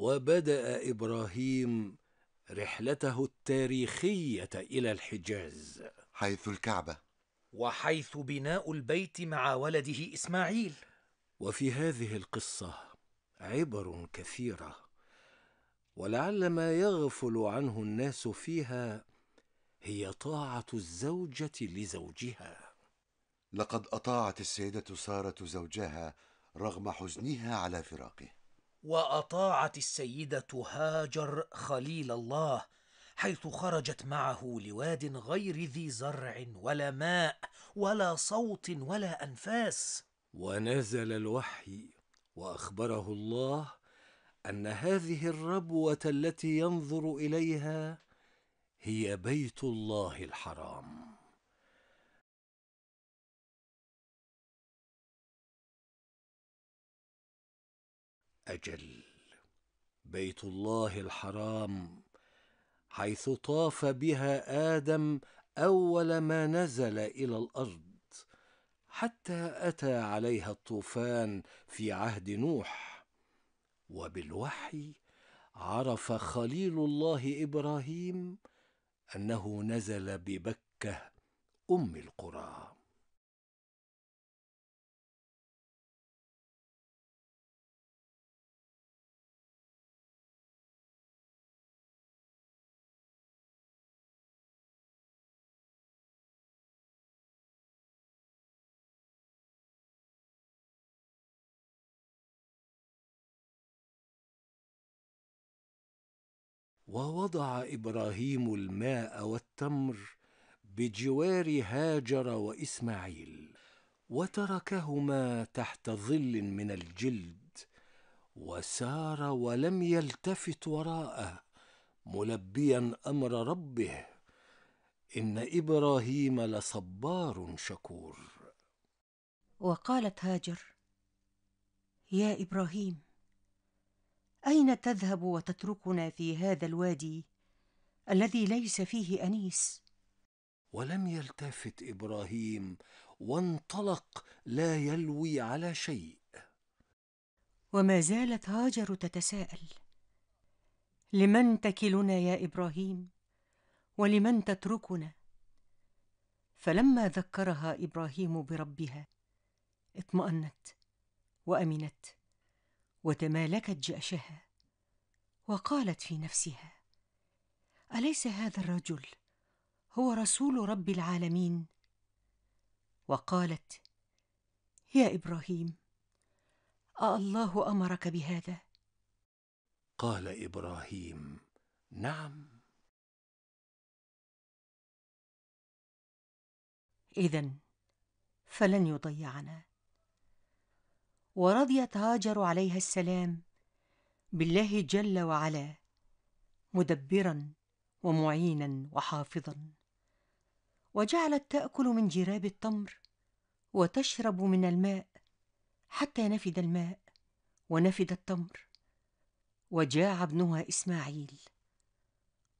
وبدا ابراهيم رحلته التاريخيه الى الحجاز حيث الكعبه وحيث بناء البيت مع ولده اسماعيل وفي هذه القصه عبر كثيره ولعل ما يغفل عنه الناس فيها هي طاعه الزوجه لزوجها لقد اطاعت السيده ساره زوجها رغم حزنها على فراقه واطاعت السيده هاجر خليل الله حيث خرجت معه لواد غير ذي زرع ولا ماء ولا صوت ولا انفاس ونزل الوحي واخبره الله ان هذه الربوه التي ينظر اليها هي بيت الله الحرام أجل بيت الله الحرام حيث طاف بها آدم أول ما نزل إلى الأرض حتى أتى عليها الطوفان في عهد نوح وبالوحي عرف خليل الله إبراهيم أنه نزل ببكة أم القرى ووضع ابراهيم الماء والتمر بجوار هاجر واسماعيل وتركهما تحت ظل من الجلد وسار ولم يلتفت وراءه ملبيا امر ربه ان ابراهيم لصبار شكور وقالت هاجر يا ابراهيم اين تذهب وتتركنا في هذا الوادي الذي ليس فيه انيس ولم يلتفت ابراهيم وانطلق لا يلوي على شيء وما زالت هاجر تتساءل لمن تكلنا يا ابراهيم ولمن تتركنا فلما ذكرها ابراهيم بربها اطمانت وامنت وتمالكت جأشها وقالت في نفسها اليس هذا الرجل هو رسول رب العالمين وقالت يا ابراهيم الله امرك بهذا قال ابراهيم نعم إذن فلن يضيعنا ورضيت هاجر عليها السلام بالله جل وعلا مدبرا ومعينا وحافظا وجعلت تاكل من جراب التمر وتشرب من الماء حتى نفد الماء ونفد التمر وجاع ابنها اسماعيل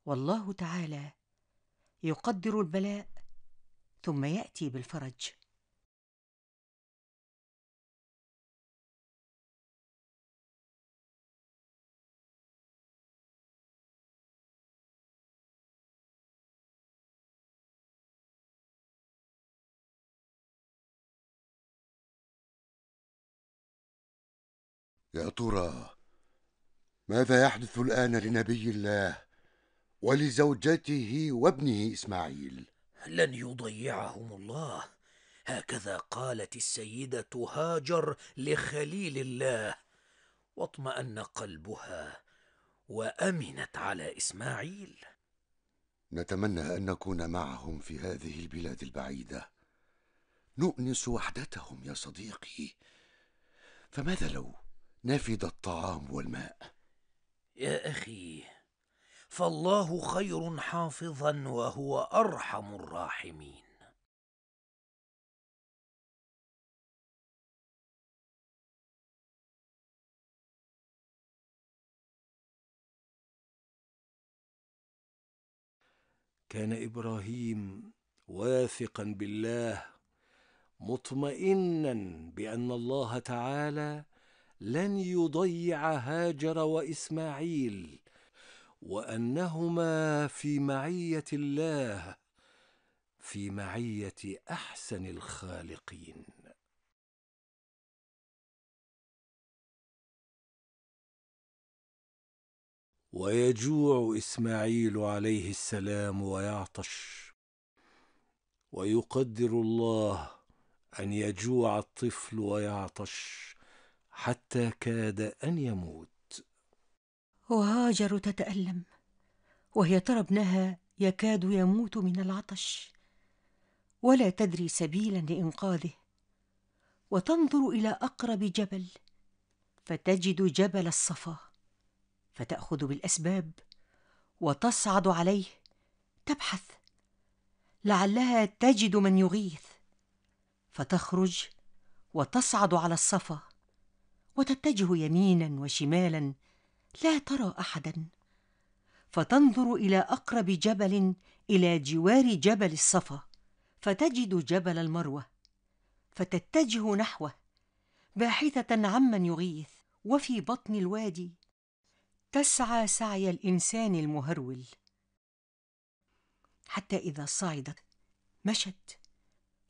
والله تعالى يقدر البلاء ثم ياتي بالفرج يا ترى ماذا يحدث الآن لنبي الله ولزوجته وابنه إسماعيل؟ لن يضيعهم الله هكذا قالت السيدة هاجر لخليل الله واطمأن قلبها وأمنت على إسماعيل نتمنى أن نكون معهم في هذه البلاد البعيدة نؤنس وحدتهم يا صديقي فماذا لو نفد الطعام والماء يا اخي فالله خير حافظا وهو ارحم الراحمين كان ابراهيم واثقا بالله مطمئنا بان الله تعالى لن يضيع هاجر واسماعيل وانهما في معيه الله في معيه احسن الخالقين ويجوع اسماعيل عليه السلام ويعطش ويقدر الله ان يجوع الطفل ويعطش حتى كاد أن يموت وهاجر تتألم وهي ترى ابنها يكاد يموت من العطش ولا تدري سبيلا لإنقاذه وتنظر إلى أقرب جبل فتجد جبل الصفا فتأخذ بالأسباب وتصعد عليه تبحث لعلها تجد من يغيث فتخرج وتصعد على الصفا وتتجه يمينا وشمالا لا ترى احدا فتنظر الى اقرب جبل الى جوار جبل الصفا فتجد جبل المروه فتتجه نحوه باحثه عمن يغيث وفي بطن الوادي تسعى سعي الانسان المهرول حتى اذا صعدت مشت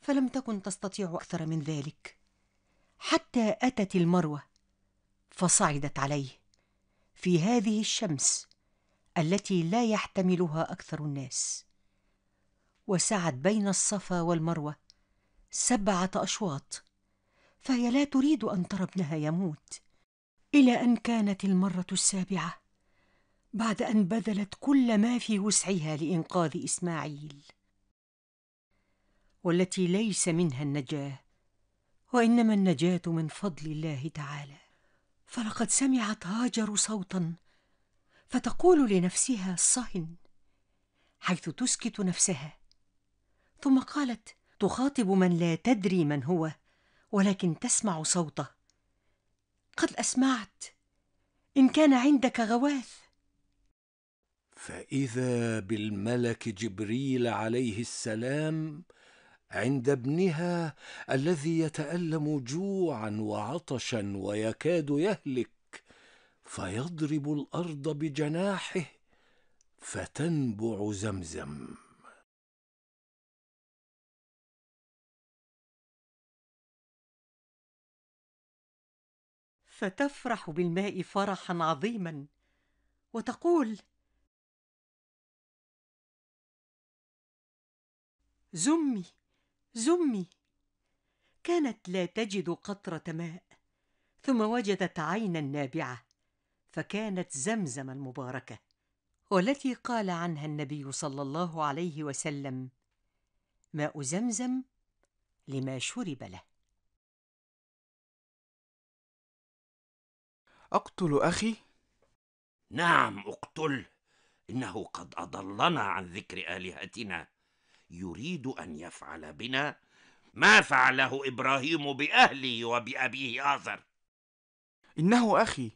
فلم تكن تستطيع اكثر من ذلك حتى اتت المروه فصعدت عليه في هذه الشمس التي لا يحتملها اكثر الناس وسعت بين الصفا والمروه سبعه اشواط فهي لا تريد ان ترى ابنها يموت الى ان كانت المره السابعه بعد ان بذلت كل ما في وسعها لانقاذ اسماعيل والتي ليس منها النجاه وانما النجاه من فضل الله تعالى فلقد سمعت هاجر صوتا فتقول لنفسها صهن حيث تسكت نفسها ثم قالت تخاطب من لا تدري من هو ولكن تسمع صوته قد اسمعت ان كان عندك غواث فاذا بالملك جبريل عليه السلام عند ابنها الذي يتالم جوعا وعطشا ويكاد يهلك فيضرب الارض بجناحه فتنبع زمزم فتفرح بالماء فرحا عظيما وتقول زمي زمي كانت لا تجد قطره ماء ثم وجدت عينا نابعه فكانت زمزم المباركه والتي قال عنها النبي صلى الله عليه وسلم ماء زمزم لما شرب له اقتل اخي نعم اقتل انه قد اضلنا عن ذكر الهتنا يريد ان يفعل بنا ما فعله ابراهيم باهلي وبابيه آزر انه اخي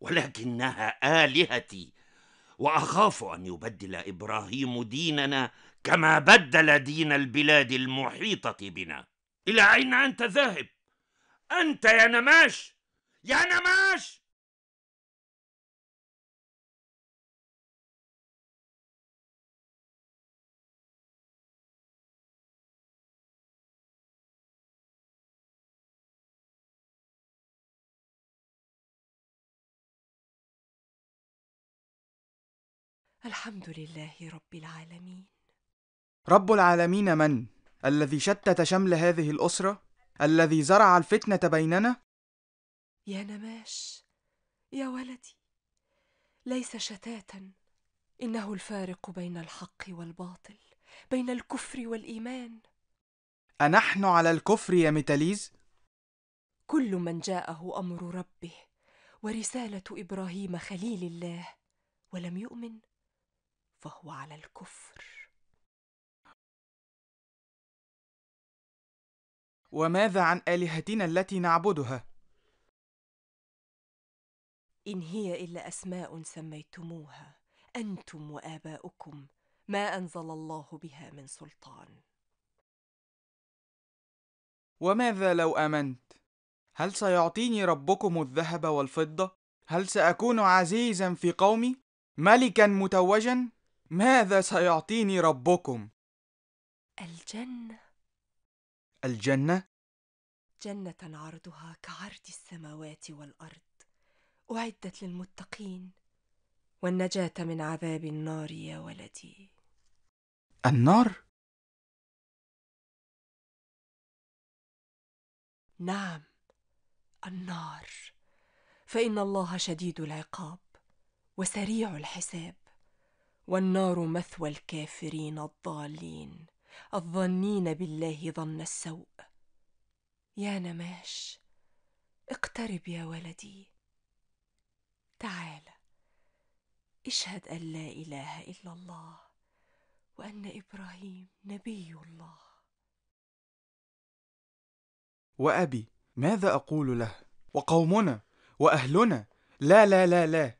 ولكنها الهتي واخاف ان يبدل ابراهيم ديننا كما بدل دين البلاد المحيطه بنا الى اين انت ذاهب انت يا نماش يا نماش الحمد لله رب العالمين رب العالمين من الذي شتت شمل هذه الاسره الذي زرع الفتنه بيننا يا نماش يا ولدي ليس شتاتا انه الفارق بين الحق والباطل بين الكفر والايمان انحن على الكفر يا ميتاليز كل من جاءه امر ربه ورساله ابراهيم خليل الله ولم يؤمن فهو على الكفر وماذا عن آلهتنا التي نعبدها؟ إن هي إلا أسماء سميتموها أنتم وآباؤكم ما أنزل الله بها من سلطان وماذا لو آمنت؟ هل سيعطيني ربكم الذهب والفضة؟ هل سأكون عزيزا في قومي؟ ملكا متوجا؟ ماذا سيعطيني ربكم؟ الجنة الجنة؟ جنة عرضها كعرض السماوات والأرض أعدت للمتقين والنجاة من عذاب النار يا ولدي النار؟ نعم النار فإن الله شديد العقاب وسريع الحساب والنار مثوى الكافرين الضالين الظنين بالله ظن السوء يا نماش اقترب يا ولدي تعال اشهد ان لا اله الا الله وان ابراهيم نبي الله وابي ماذا اقول له وقومنا واهلنا لا لا لا لا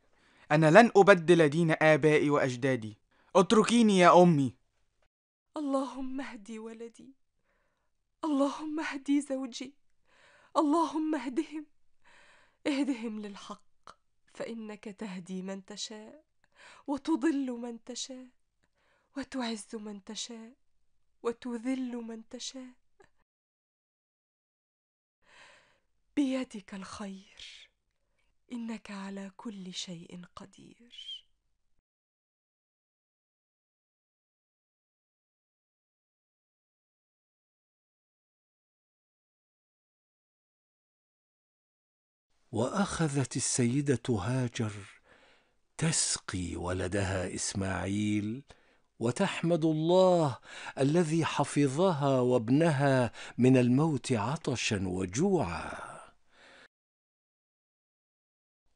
أنا لن أبدل دين آبائي وأجدادي اتركيني يا أمي اللهم اهدي ولدي اللهم اهدي زوجي اللهم اهدهم اهدهم للحق فإنك تهدي من تشاء وتضل من تشاء وتعز من تشاء وتذل من تشاء بيدك الخير انك على كل شيء قدير واخذت السيده هاجر تسقي ولدها اسماعيل وتحمد الله الذي حفظها وابنها من الموت عطشا وجوعا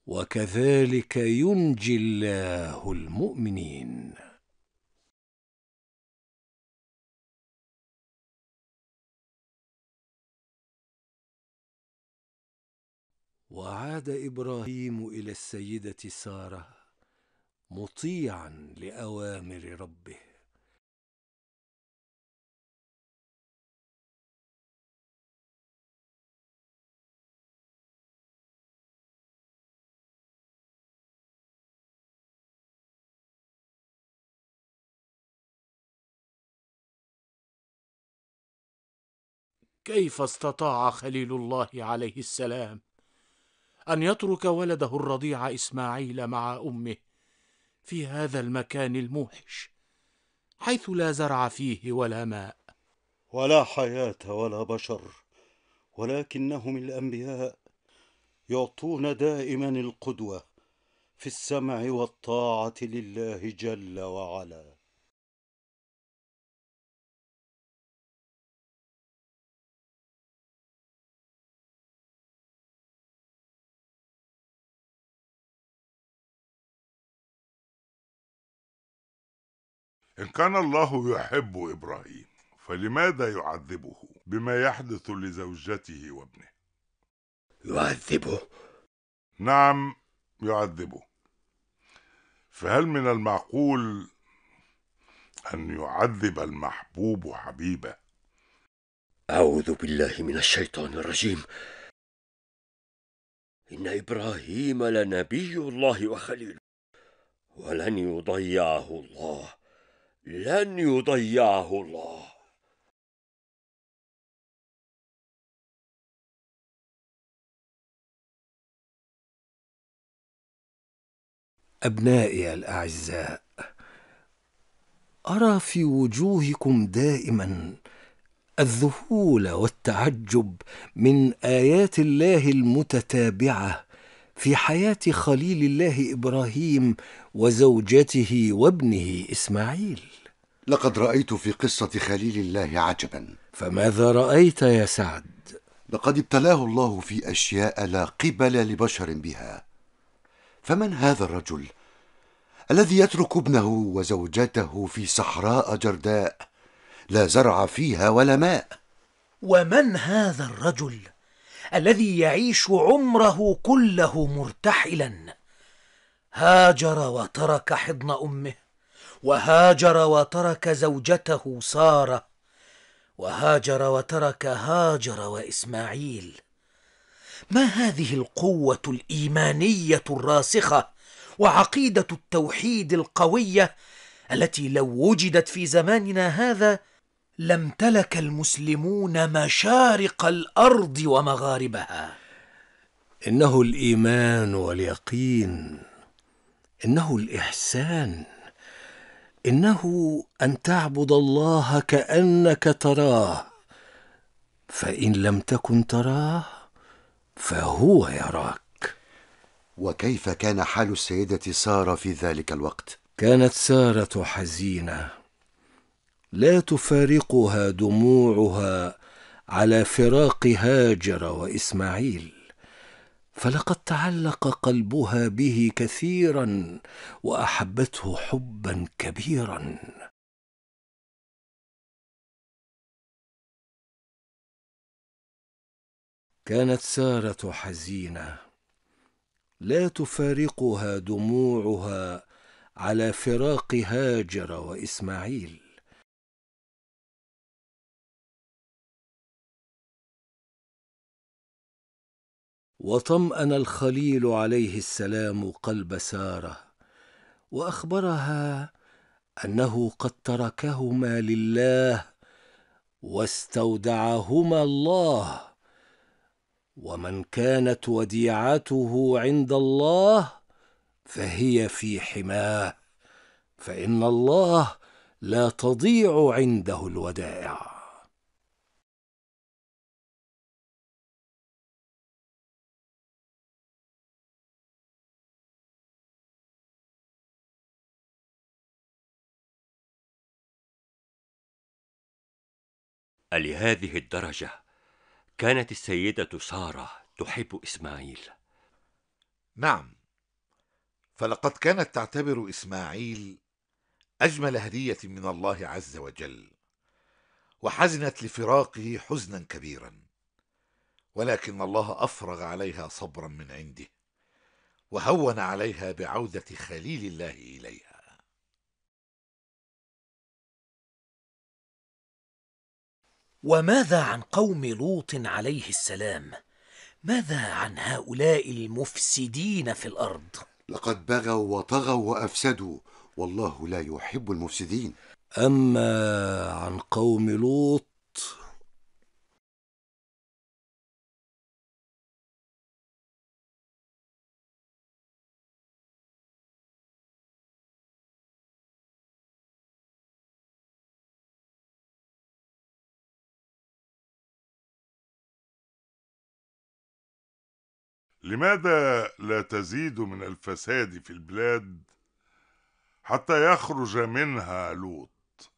وكذلك ينجي الله المؤمنين وعاد ابراهيم الى السيده ساره مطيعا لاوامر ربه كيف استطاع خليل الله عليه السلام أن يترك ولده الرضيع إسماعيل مع أمه في هذا المكان الموحش حيث لا زرع فيه ولا ماء ولا حياة ولا بشر ولكنهم الأنبياء يعطون دائما القدوة في السمع والطاعة لله جل وعلا إن كان الله يحب إبراهيم فلماذا يعذبه بما يحدث لزوجته وابنه يعذبه نعم يعذبه فهل من المعقول أن يعذب المحبوب حبيبه أعوذ بالله من الشيطان الرجيم إن إبراهيم لنبي الله وخليله ولن يضيعه الله لن يضيعه الله أبنائي الأعزاء أرى في وجوهكم دائما الذهول والتعجب من آيات الله المتتابعة في حياه خليل الله ابراهيم وزوجته وابنه اسماعيل لقد رايت في قصه خليل الله عجبا فماذا رايت يا سعد لقد ابتلاه الله في اشياء لا قبل لبشر بها فمن هذا الرجل الذي يترك ابنه وزوجته في صحراء جرداء لا زرع فيها ولا ماء ومن هذا الرجل الذي يعيش عمره كله مرتحلا هاجر وترك حضن امه وهاجر وترك زوجته ساره وهاجر وترك هاجر واسماعيل ما هذه القوه الايمانيه الراسخه وعقيده التوحيد القويه التي لو وجدت في زماننا هذا لم تلك المسلمون مشارق الارض ومغاربها انه الايمان واليقين انه الاحسان انه ان تعبد الله كانك تراه فان لم تكن تراه فهو يراك وكيف كان حال السيده ساره في ذلك الوقت كانت ساره حزينه لا تفارقها دموعها على فراق هاجر واسماعيل فلقد تعلق قلبها به كثيرا واحبته حبا كبيرا كانت ساره حزينه لا تفارقها دموعها على فراق هاجر واسماعيل وطمأن الخليل عليه السلام قلب سارة وأخبرها أنه قد تركهما لله واستودعهما الله ومن كانت وديعته عند الله فهي في حماه فإن الله لا تضيع عنده الودائع لهذه الدرجة كانت السيدة سارة تحب إسماعيل نعم فلقد كانت تعتبر إسماعيل أجمل هدية من الله عز وجل وحزنت لفراقه حزنا كبيرا ولكن الله أفرغ عليها صبرا من عنده وهون عليها بعودة خليل الله إليها وماذا عن قوم لوط عليه السلام ماذا عن هؤلاء المفسدين في الارض لقد بغوا وطغوا وافسدوا والله لا يحب المفسدين اما عن قوم لوط لماذا لا تزيد من الفساد في البلاد حتى يخرج منها لوط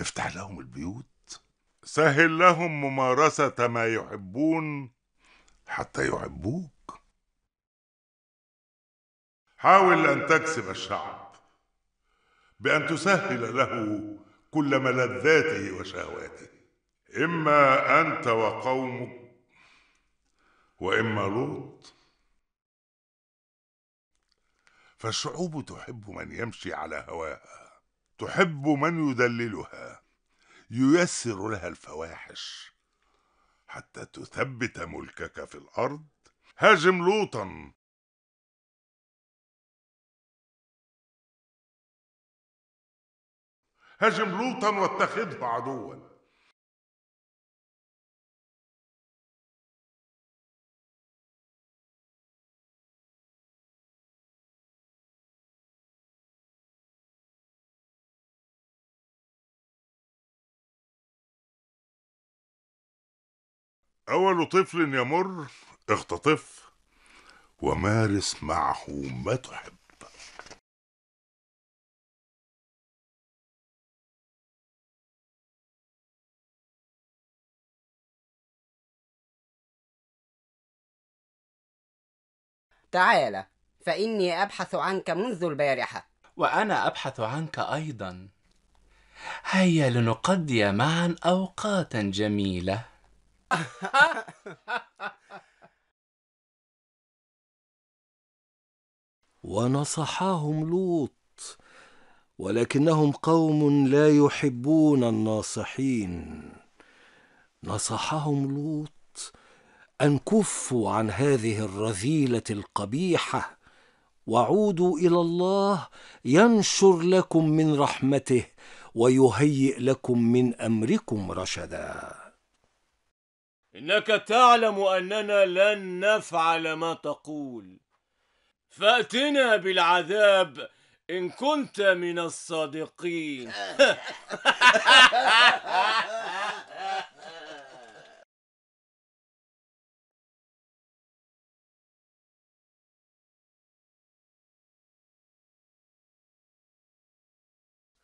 افتح لهم البيوت سهل لهم ممارسة ما يحبون حتى يحبوك حاول أن تكسب الشعب بأن تسهل له كل ملذاته وشهواته إما أنت وقومك وإما لوط فالشعوب تحب من يمشي على هواها تحب من يدللها ييسر لها الفواحش حتى تثبت ملكك في الأرض هاجم لوطا هاجم لوطا واتخذه عدوا أول طفل يمر اختطف ومارس معه ما تحب تعال فإني أبحث عنك منذ البارحة وأنا أبحث عنك أيضا هيا لنقضي معا أوقاتا جميلة ونصحهم لوط ولكنهم قوم لا يحبون الناصحين نصحهم لوط ان كفوا عن هذه الرذيله القبيحه وعودوا الى الله ينشر لكم من رحمته ويهيئ لكم من امركم رشدا انك تعلم اننا لن نفعل ما تقول فاتنا بالعذاب ان كنت من الصادقين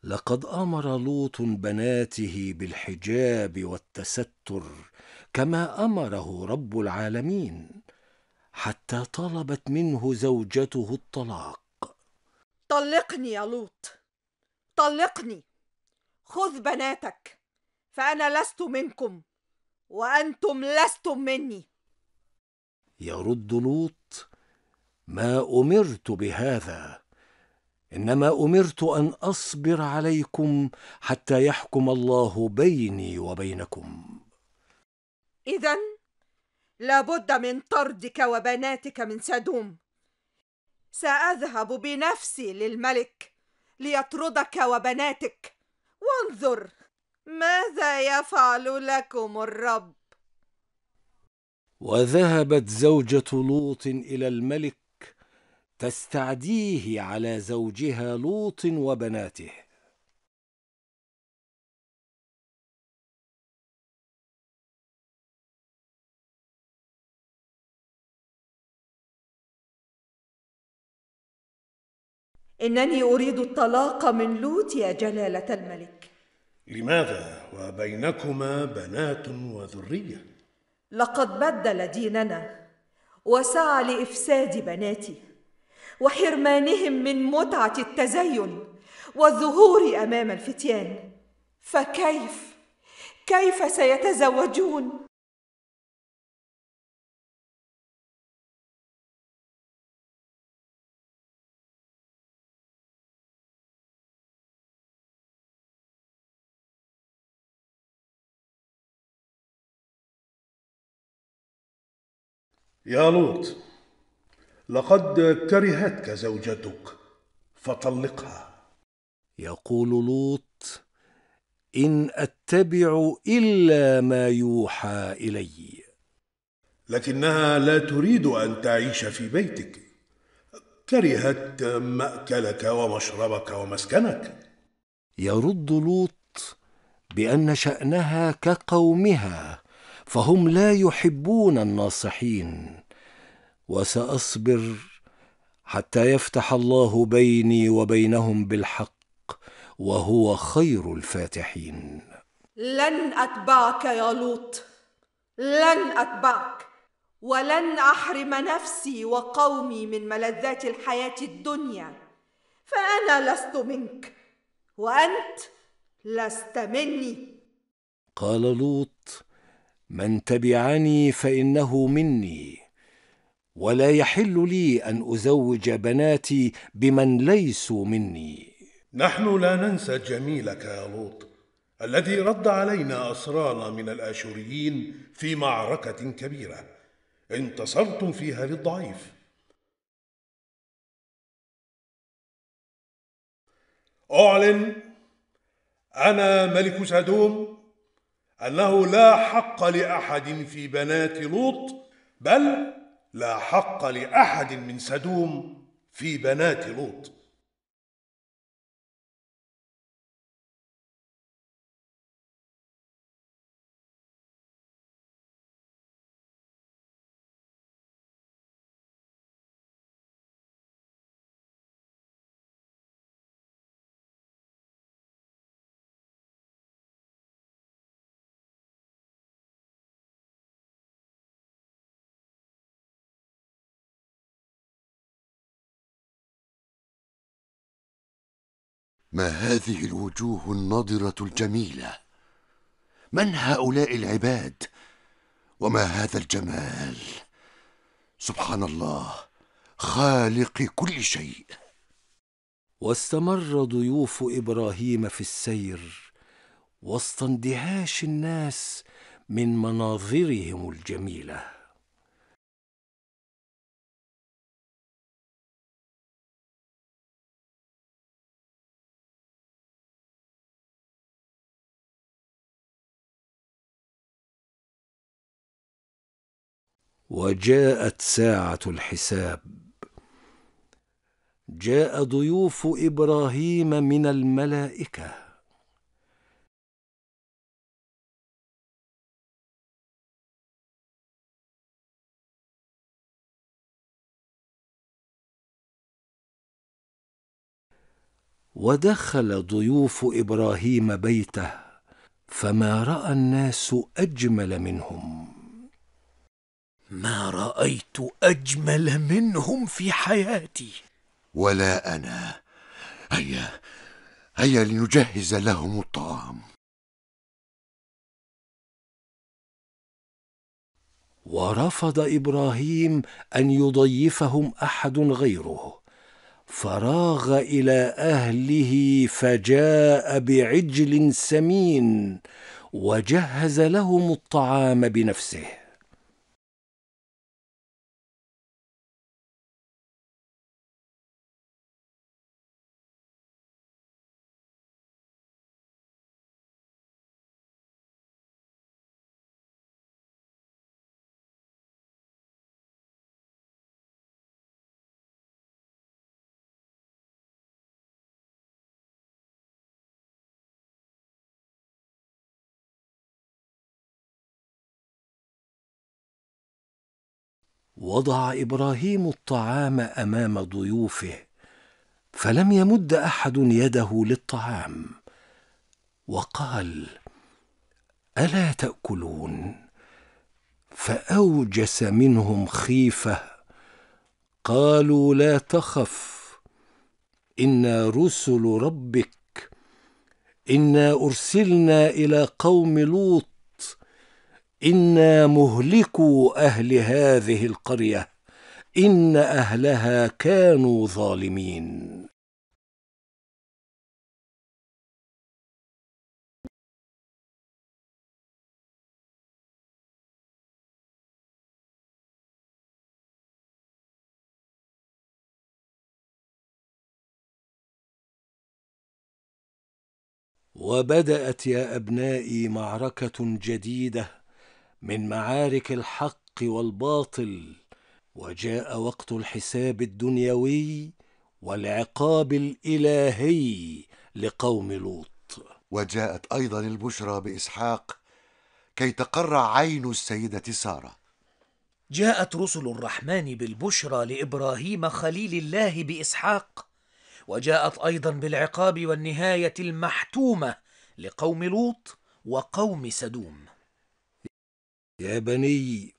لقد امر لوط بناته بالحجاب والتستر كما امره رب العالمين حتى طلبت منه زوجته الطلاق طلقني يا لوط طلقني خذ بناتك فانا لست منكم وانتم لستم مني يرد لوط ما امرت بهذا انما امرت ان اصبر عليكم حتى يحكم الله بيني وبينكم إذا لابد من طردك وبناتك من سدوم سأذهب بنفسي للملك ليطردك وبناتك وانظر ماذا يفعل لكم الرب وذهبت زوجة لوط إلى الملك تستعديه على زوجها لوط وبناته انني اريد الطلاق من لوط يا جلاله الملك لماذا وبينكما بنات وذريه لقد بدل ديننا وسعى لافساد بناتي وحرمانهم من متعه التزين والظهور امام الفتيان فكيف كيف سيتزوجون يا لوط لقد كرهتك زوجتك فطلقها يقول لوط ان اتبع الا ما يوحى الي لكنها لا تريد ان تعيش في بيتك كرهت ماكلك ومشربك ومسكنك يرد لوط بان شانها كقومها فهم لا يحبون الناصحين وساصبر حتى يفتح الله بيني وبينهم بالحق وهو خير الفاتحين لن اتبعك يا لوط لن اتبعك ولن احرم نفسي وقومي من ملذات الحياه الدنيا فانا لست منك وانت لست مني قال لوط من تبعني فانه مني ولا يحل لي ان ازوج بناتي بمن ليسوا مني نحن لا ننسى جميلك يا لوط الذي رد علينا اسرارنا من الاشوريين في معركه كبيره انتصرتم فيها للضعيف اعلن انا ملك سدوم أنه لا حق لأحد في بنات لوط بل لا حق لأحد من سدوم في بنات لوط ما هذه الوجوه النضره الجميله من هؤلاء العباد وما هذا الجمال سبحان الله خالق كل شيء واستمر ضيوف ابراهيم في السير وسط اندهاش الناس من مناظرهم الجميله وجاءت ساعه الحساب جاء ضيوف ابراهيم من الملائكه ودخل ضيوف ابراهيم بيته فما راى الناس اجمل منهم ما رايت اجمل منهم في حياتي ولا انا هيا هيا لنجهز لهم الطعام ورفض ابراهيم ان يضيفهم احد غيره فراغ الى اهله فجاء بعجل سمين وجهز لهم الطعام بنفسه وضع ابراهيم الطعام امام ضيوفه فلم يمد احد يده للطعام وقال الا تاكلون فاوجس منهم خيفه قالوا لا تخف انا رسل ربك انا ارسلنا الى قوم لوط انا مهلكو اهل هذه القريه ان اهلها كانوا ظالمين وبدات يا ابنائي معركه جديده من معارك الحق والباطل وجاء وقت الحساب الدنيوي والعقاب الالهي لقوم لوط وجاءت ايضا البشرى باسحاق كي تقر عين السيده ساره جاءت رسل الرحمن بالبشرى لابراهيم خليل الله باسحاق وجاءت ايضا بالعقاب والنهايه المحتومه لقوم لوط وقوم سدوم يا بني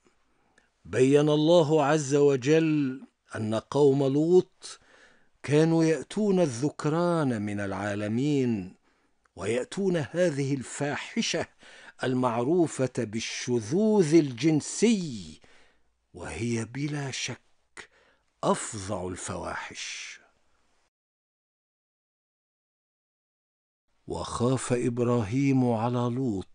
بين الله عز وجل أن قوم لوط كانوا يأتون الذكران من العالمين ويأتون هذه الفاحشة المعروفة بالشذوذ الجنسي وهي بلا شك أفظع الفواحش وخاف إبراهيم على لوط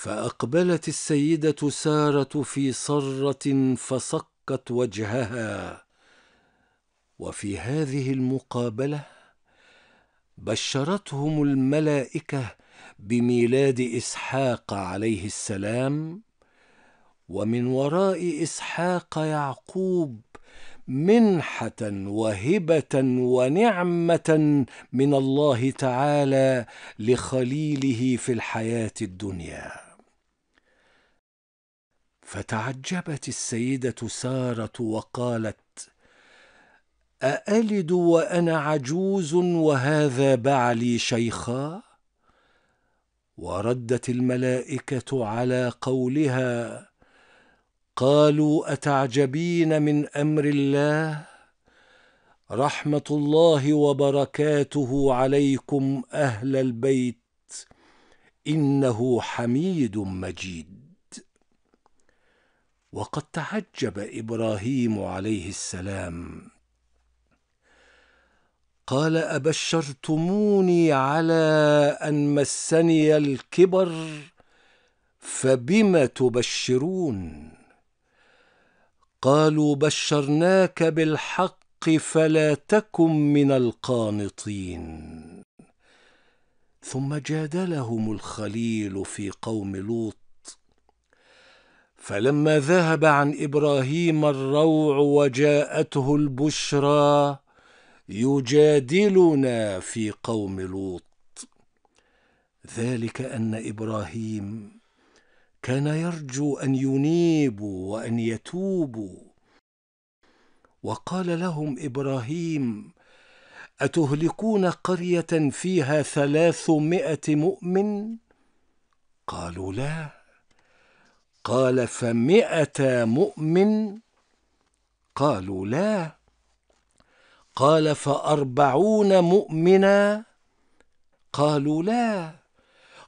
فاقبلت السيده ساره في صره فصكت وجهها وفي هذه المقابله بشرتهم الملائكه بميلاد اسحاق عليه السلام ومن وراء اسحاق يعقوب منحه وهبه ونعمه من الله تعالى لخليله في الحياه الدنيا فتعجبت السيده ساره وقالت االد وانا عجوز وهذا بعلي شيخا وردت الملائكه على قولها قالوا اتعجبين من امر الله رحمه الله وبركاته عليكم اهل البيت انه حميد مجيد وقد تعجب ابراهيم عليه السلام قال ابشرتموني على ان مسني الكبر فبم تبشرون قالوا بشرناك بالحق فلا تكن من القانطين ثم جادلهم الخليل في قوم لوط فلما ذهب عن إبراهيم الروع وجاءته البشرى يجادلنا في قوم لوط ذلك أن إبراهيم كان يرجو أن ينيبوا وأن يتوبوا وقال لهم إبراهيم أتهلكون قرية فيها ثلاثمائة مؤمن؟ قالوا لا قال فمئة مؤمن قالوا لا قال فأربعون مؤمنا قالوا لا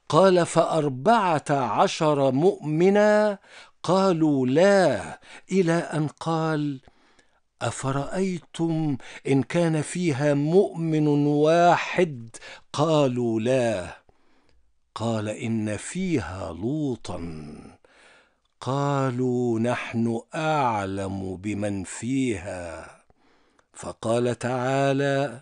قال فأربعة عشر مؤمنا قالوا لا إلى أن قال أفرأيتم إن كان فيها مؤمن واحد قالوا لا قال إن فيها لوطا قالوا نحن اعلم بمن فيها فقال تعالى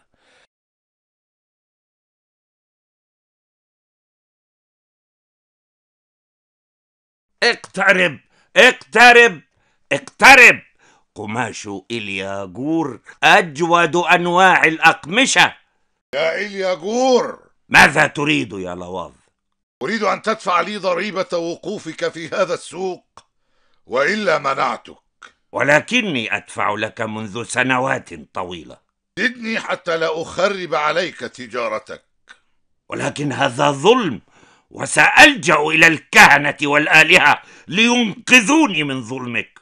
اقترب اقترب اقترب قماش إلياجور أجود أنواع الأقمشة يا إلياجور ماذا تريد يا لواظ أريد أن تدفع لي ضريبة وقوفك في هذا السوق وإلا منعتك ولكني أدفع لك منذ سنوات طويلة زدني حتى لا أخرب عليك تجارتك ولكن هذا ظلم وسألجأ إلى الكهنة والآلهة لينقذوني من ظلمك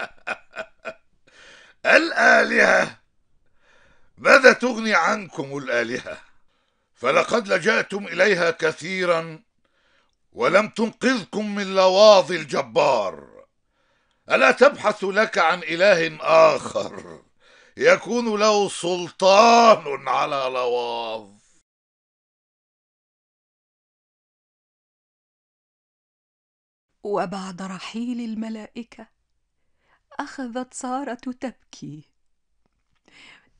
الآلهة ماذا تغني عنكم الآلهة فلقد لجأتم إليها كثيرا ولم تنقذكم من لواظ الجبار ألا تبحث لك عن إله آخر يكون له سلطان على لواظ وبعد رحيل الملائكة أخذت سارة تبكي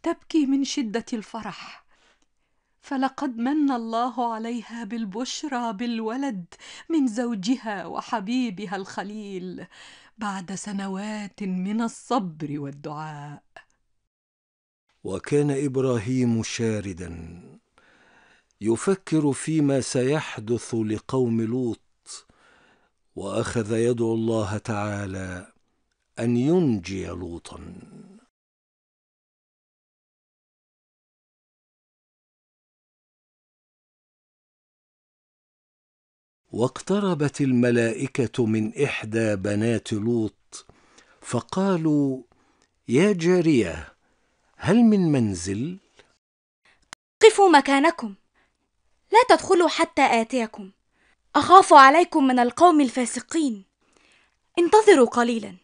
تبكي من شدة الفرح فلقد من الله عليها بالبشرى بالولد من زوجها وحبيبها الخليل بعد سنوات من الصبر والدعاء وكان ابراهيم شاردا يفكر فيما سيحدث لقوم لوط واخذ يدعو الله تعالى ان ينجي لوطا واقتربت الملائكه من احدى بنات لوط فقالوا يا جاريه هل من منزل قفوا مكانكم لا تدخلوا حتى اتيكم اخاف عليكم من القوم الفاسقين انتظروا قليلا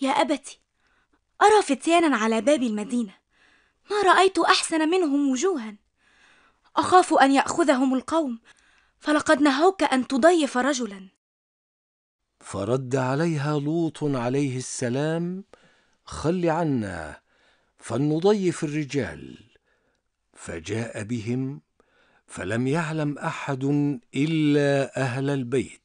يا أبتي أرى فتيانا على باب المدينة ما رأيت أحسن منهم وجوها أخاف أن يأخذهم القوم فلقد نهوك أن تضيف رجلا فرد عليها لوط عليه السلام خل عنا فلنضيف الرجال فجاء بهم فلم يعلم احد الا اهل البيت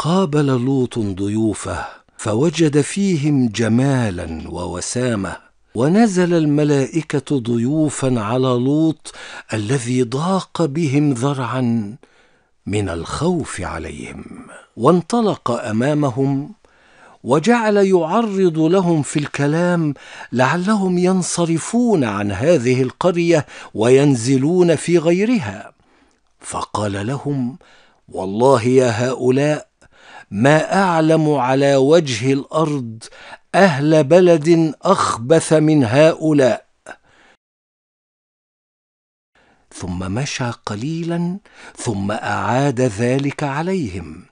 قابل لوط ضيوفه فوجد فيهم جمالا ووسامه ونزل الملائكه ضيوفا على لوط الذي ضاق بهم ذرعا من الخوف عليهم وانطلق امامهم وجعل يعرض لهم في الكلام لعلهم ينصرفون عن هذه القريه وينزلون في غيرها فقال لهم والله يا هؤلاء ما اعلم على وجه الارض اهل بلد اخبث من هؤلاء ثم مشى قليلا ثم اعاد ذلك عليهم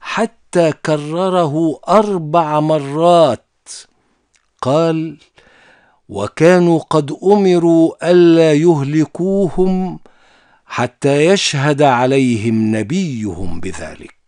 حتى كرره اربع مرات قال وكانوا قد امروا الا يهلكوهم حتى يشهد عليهم نبيهم بذلك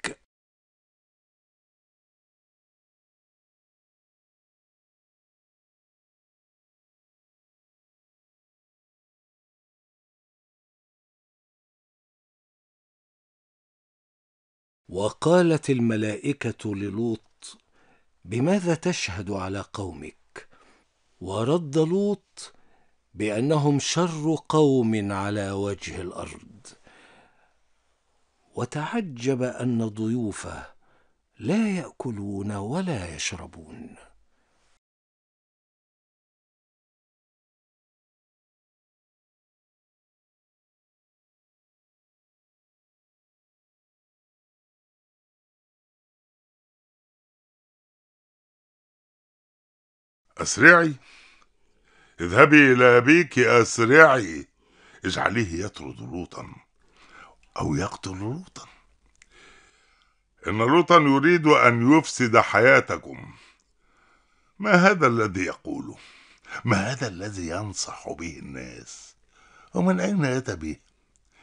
وقالت الملائكه للوط بماذا تشهد على قومك ورد لوط بانهم شر قوم على وجه الارض وتعجب ان ضيوفه لا ياكلون ولا يشربون أسرعي اذهبي إلى أبيك أسرعي اجعليه يطرد لوطا أو يقتل لوطا إن لوطا يريد أن يفسد حياتكم ما هذا الذي يقوله ما هذا الذي ينصح به الناس ومن أين أتى به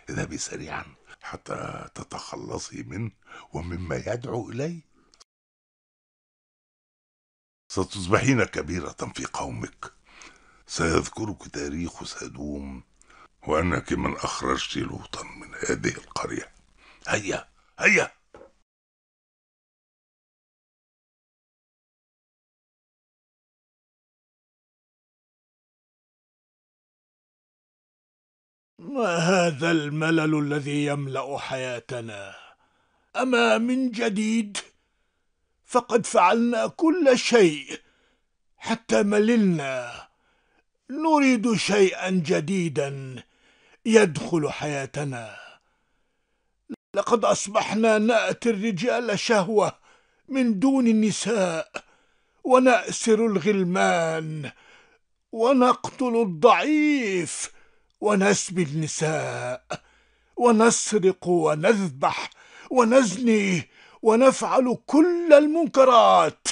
اذهبي سريعا حتى تتخلصي منه ومما يدعو إليه ستصبحين كبيرة في قومك سيذكرك تاريخ سدوم وأنك من أخرجت لوطا من هذه القرية هيا هيا ما هذا الملل الذي يملا حياتنا اما من جديد فقد فعلنا كل شيء حتى مللنا نريد شيئا جديدا يدخل حياتنا لقد أصبحنا نأتي الرجال شهوة من دون النساء ونأسر الغلمان ونقتل الضعيف ونسبي النساء ونسرق ونذبح ونزني ونفعل كل المنكرات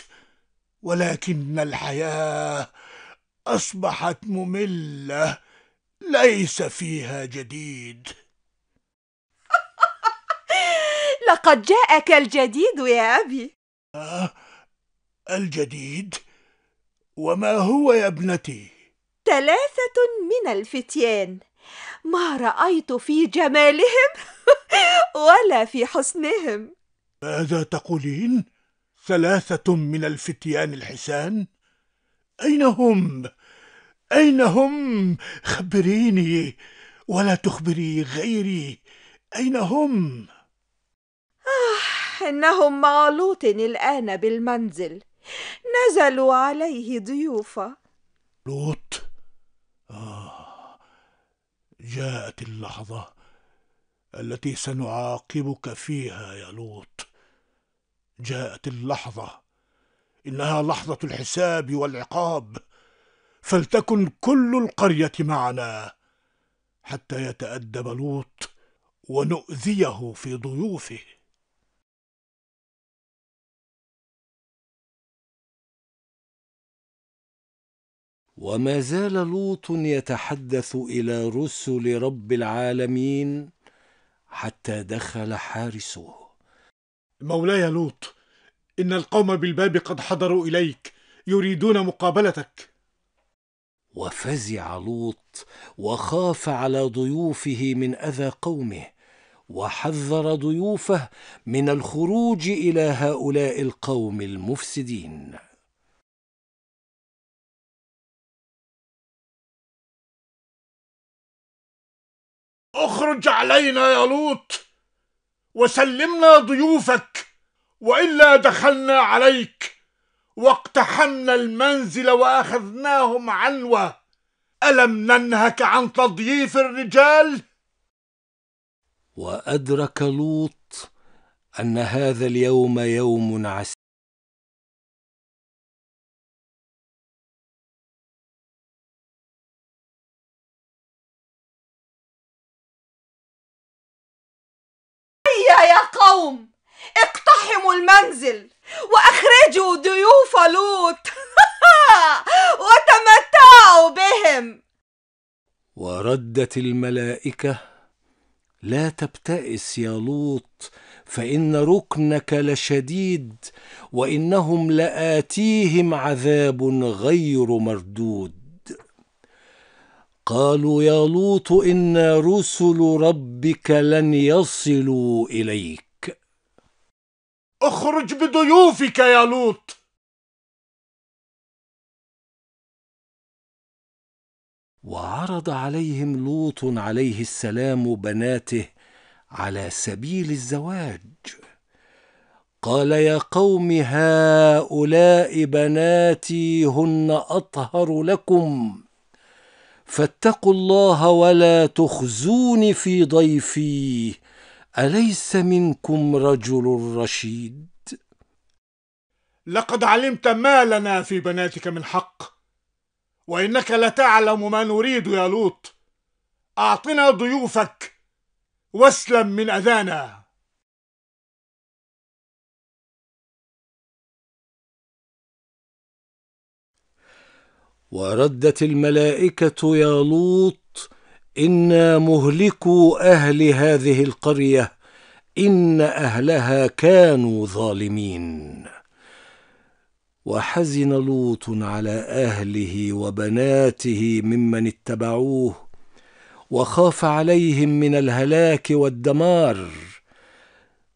ولكن الحياة أصبحت مملة ليس فيها جديد لقد جاءك الجديد يا أبي آه الجديد؟ وما هو يا ابنتي؟ ثلاثة من الفتيان ما رأيت في جمالهم ولا في حسنهم ماذا تقولين؟ ثلاثة من الفتيان الحسان؟ أين هم؟ أين هم؟ خبريني ولا تخبري غيري أين هم؟ آه إنهم مع لوط الآن بالمنزل نزلوا عليه ضيوفا لوط آه جاءت اللحظة التي سنعاقبك فيها يا لوط جاءت اللحظة إنها لحظة الحساب والعقاب فلتكن كل القرية معنا حتى يتأدب لوط ونؤذيه في ضيوفه وما زال لوط يتحدث إلى رسل رب العالمين حتى دخل حارسه مولاي لوط إن القوم بالباب قد حضروا إليك يريدون مقابلتك وفزع لوط وخاف على ضيوفه من أذى قومه وحذر ضيوفه من الخروج إلى هؤلاء القوم المفسدين اخرج علينا يا لوط وسلمنا ضيوفك والا دخلنا عليك واقتحمنا المنزل واخذناهم عنوه الم ننهك عن تضييف الرجال وادرك لوط ان هذا اليوم يوم عسير يا قوم اقتحموا المنزل واخرجوا ضيوف لوط وتمتعوا بهم وردت الملائكه لا تبتئس يا لوط فان ركنك لشديد وانهم لاتيهم عذاب غير مردود قالوا يا لوط إنا رسل ربك لن يصلوا إليك اخرج بضيوفك يا لوط وعرض عليهم لوط عليه السلام بناته على سبيل الزواج قال يا قوم هؤلاء بناتي هن اطهر لكم فاتقوا الله ولا تخزون في ضيفي أليس منكم رجل رشيد لقد علمت ما لنا في بناتك من حق وإنك لتعلم ما نريد يا لوط أعطنا ضيوفك واسلم من أذانا وردت الملائكه يا لوط انا مهلكوا اهل هذه القريه ان اهلها كانوا ظالمين وحزن لوط على اهله وبناته ممن اتبعوه وخاف عليهم من الهلاك والدمار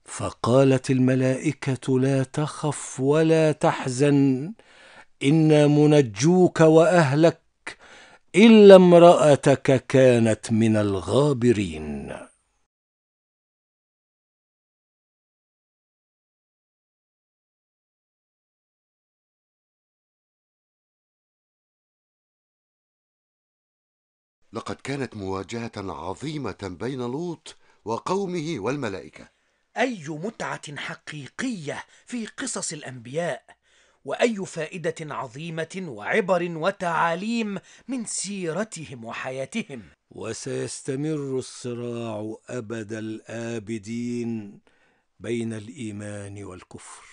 فقالت الملائكه لا تخف ولا تحزن انا منجوك واهلك الا امراتك كانت من الغابرين لقد كانت مواجهه عظيمه بين لوط وقومه والملائكه اي متعه حقيقيه في قصص الانبياء واي فائده عظيمه وعبر وتعاليم من سيرتهم وحياتهم وسيستمر الصراع ابد الابدين بين الايمان والكفر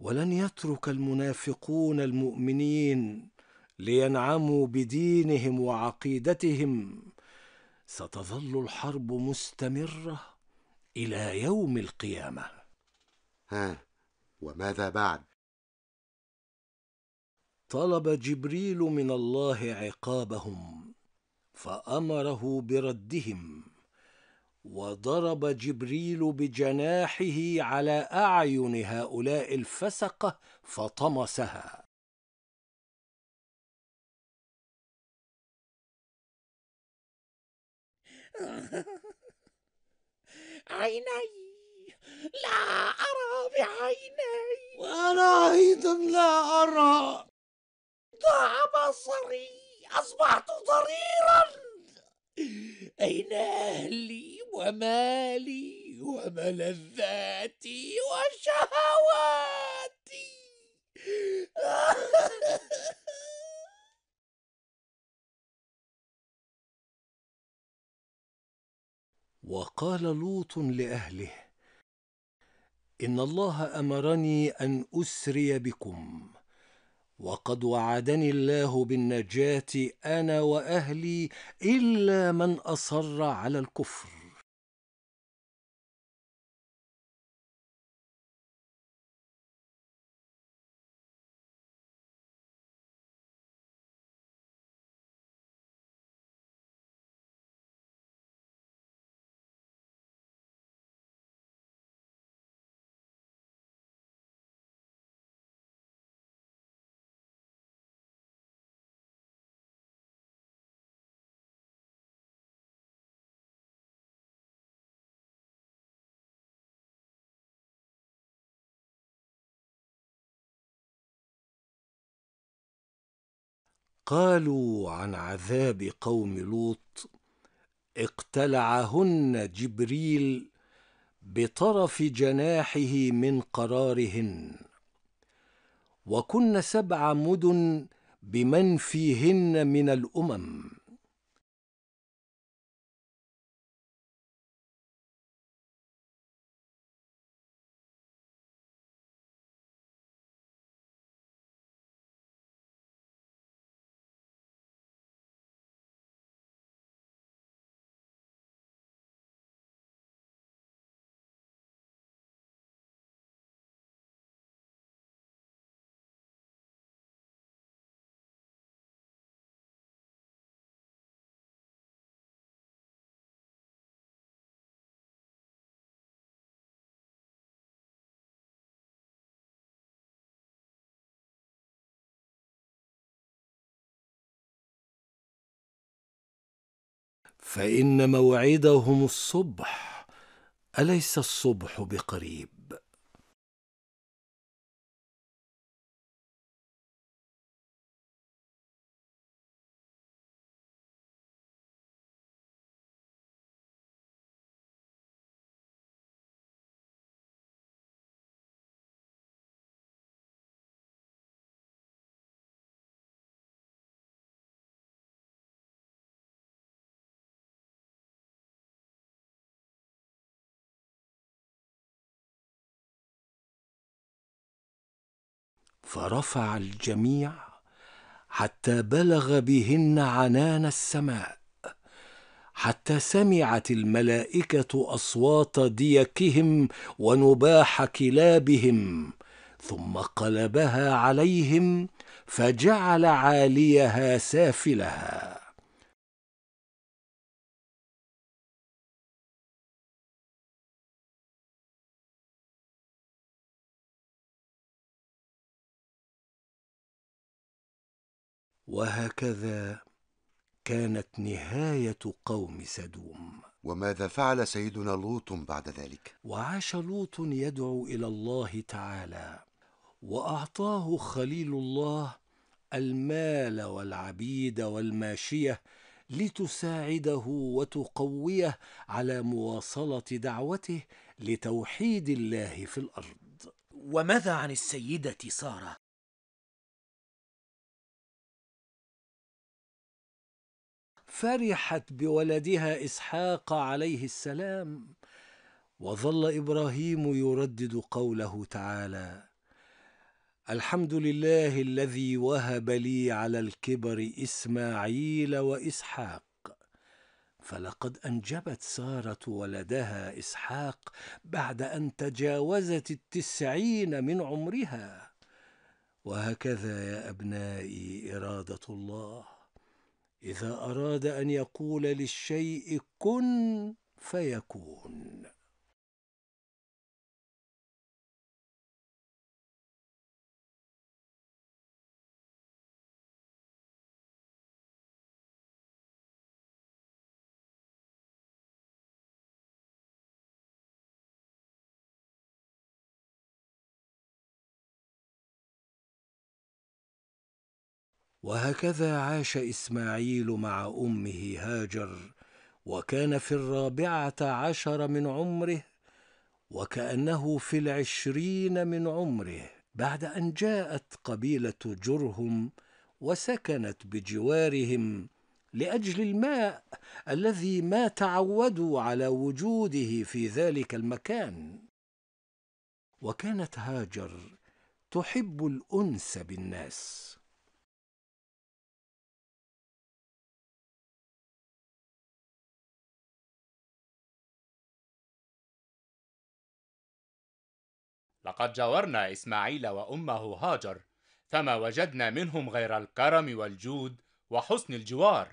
ولن يترك المنافقون المؤمنين لينعموا بدينهم وعقيدتهم ستظل الحرب مستمره الى يوم القيامه ها وماذا بعد طلب جبريل من الله عقابهم فامره بردهم وضرب جبريل بجناحه على اعين هؤلاء الفسقه فطمسها عيني لا أرى بعيني وأنا أيضا لا أرى ضاع بصري أصبحت ضريرا أين أهلي ومالي وملذاتي وشهواتي وقال لوط لأهله إن الله أمرني أن أسري بكم وقد وعدني الله بالنجاه انا واهلي الا من اصر على الكفر قالوا عن عذاب قوم لوط اقتلعهن جبريل بطرف جناحه من قرارهن وكن سبع مدن بمن فيهن من الامم فان موعدهم الصبح اليس الصبح بقريب فرفع الجميع حتى بلغ بهن عنان السماء حتى سمعت الملائكه اصوات ديكهم ونباح كلابهم ثم قلبها عليهم فجعل عاليها سافلها وهكذا كانت نهايه قوم سدوم وماذا فعل سيدنا لوط بعد ذلك وعاش لوط يدعو الى الله تعالى واعطاه خليل الله المال والعبيد والماشيه لتساعده وتقويه على مواصله دعوته لتوحيد الله في الارض وماذا عن السيده ساره فرحت بولدها اسحاق عليه السلام وظل ابراهيم يردد قوله تعالى الحمد لله الذي وهب لي على الكبر اسماعيل واسحاق فلقد انجبت ساره ولدها اسحاق بعد ان تجاوزت التسعين من عمرها وهكذا يا ابنائي اراده الله إذا أراد أن يقول للشيء كن فيكون وهكذا عاش إسماعيل مع أمه هاجر وكان في الرابعة عشر من عمره وكأنه في العشرين من عمره بعد أن جاءت قبيلة جرهم وسكنت بجوارهم لاجل الماء الذي ما تعودوا على وجوده في ذلك المكان وكانت هاجر تحب الانس بالناس لقد جاورنا إسماعيل وأمه هاجر فما وجدنا منهم غير الكرم والجود وحسن الجوار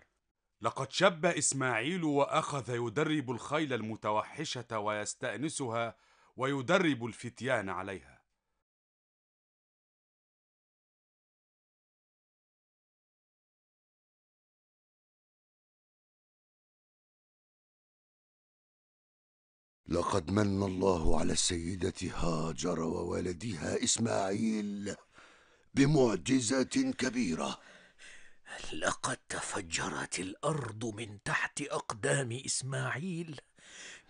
لقد شب إسماعيل وأخذ يدرب الخيل المتوحشة ويستأنسها ويدرب الفتيان عليها لقد من الله على السيدة هاجر وولدها إسماعيل بمعجزة كبيرة لقد تفجرت الأرض من تحت أقدام إسماعيل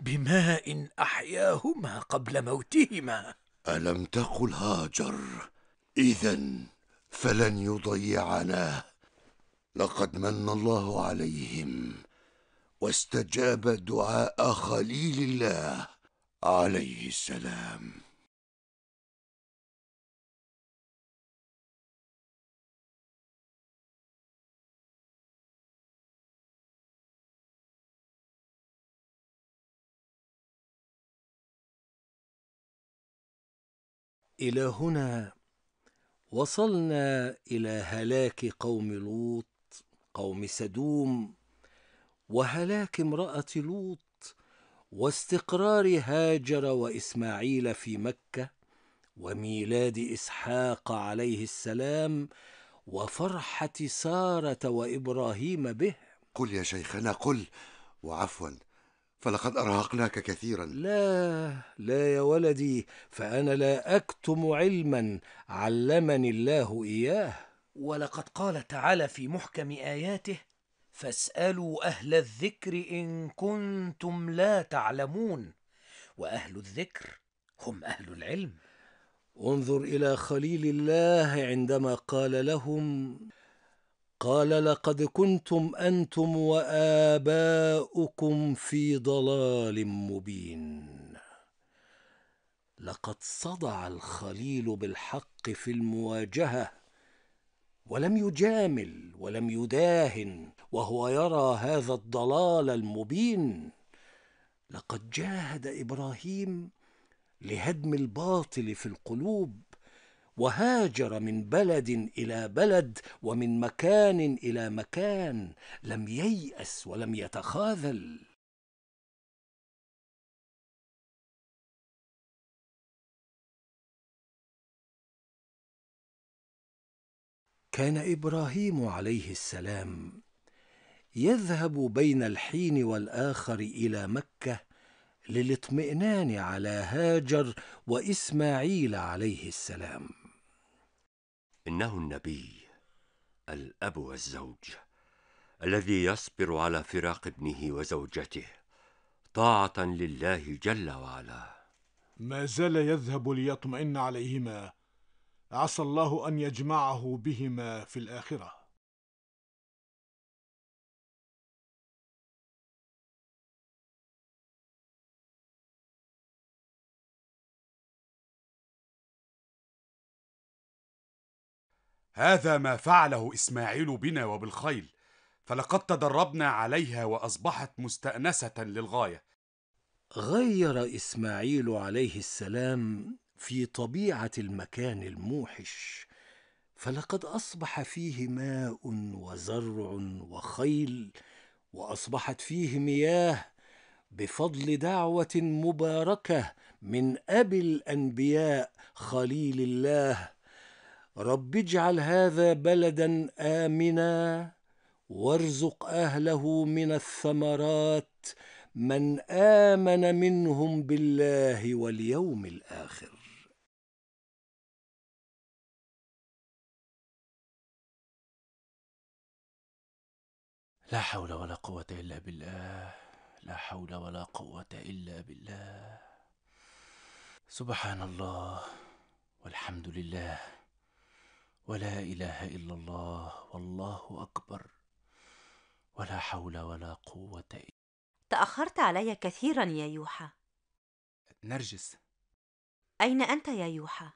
بماء أحياهما قبل موتهما ألم تقل هاجر إذا فلن يضيعنا لقد من الله عليهم واستجاب دعاء خليل الله عليه السلام الى هنا وصلنا الى هلاك قوم لوط قوم سدوم وهلاك امرأة لوط واستقرار هاجر وإسماعيل في مكة وميلاد إسحاق عليه السلام وفرحة سارة وإبراهيم به قل يا شيخنا قل وعفوا فلقد أرهقناك كثيرا لا لا يا ولدي فأنا لا أكتم علما علمني الله إياه ولقد قال تعالى في محكم آياته فاسالوا اهل الذكر ان كنتم لا تعلمون واهل الذكر هم اهل العلم انظر الى خليل الله عندما قال لهم قال لقد كنتم انتم واباؤكم في ضلال مبين لقد صدع الخليل بالحق في المواجهه ولم يجامل ولم يداهن وهو يرى هذا الضلال المبين لقد جاهد ابراهيم لهدم الباطل في القلوب وهاجر من بلد الى بلد ومن مكان الى مكان لم يياس ولم يتخاذل كان ابراهيم عليه السلام يذهب بين الحين والاخر الى مكه للاطمئنان على هاجر واسماعيل عليه السلام انه النبي الاب والزوج الذي يصبر على فراق ابنه وزوجته طاعه لله جل وعلا ما زال يذهب ليطمئن عليهما عسى الله ان يجمعه بهما في الاخره هذا ما فعله إسماعيل بنا وبالخيل فلقد تدربنا عليها وأصبحت مستأنسة للغاية غير إسماعيل عليه السلام في طبيعة المكان الموحش فلقد أصبح فيه ماء وزرع وخيل وأصبحت فيه مياه بفضل دعوة مباركة من أبي الأنبياء خليل الله رب اجعل هذا بلدا امنا وارزق اهله من الثمرات من امن منهم بالله واليوم الاخر لا حول ولا قوه الا بالله لا حول ولا قوه الا بالله سبحان الله والحمد لله ولا اله الا الله والله اكبر ولا حول ولا قوه الا تاخرت علي كثيرا يا يوحى نرجس اين انت يا يوحى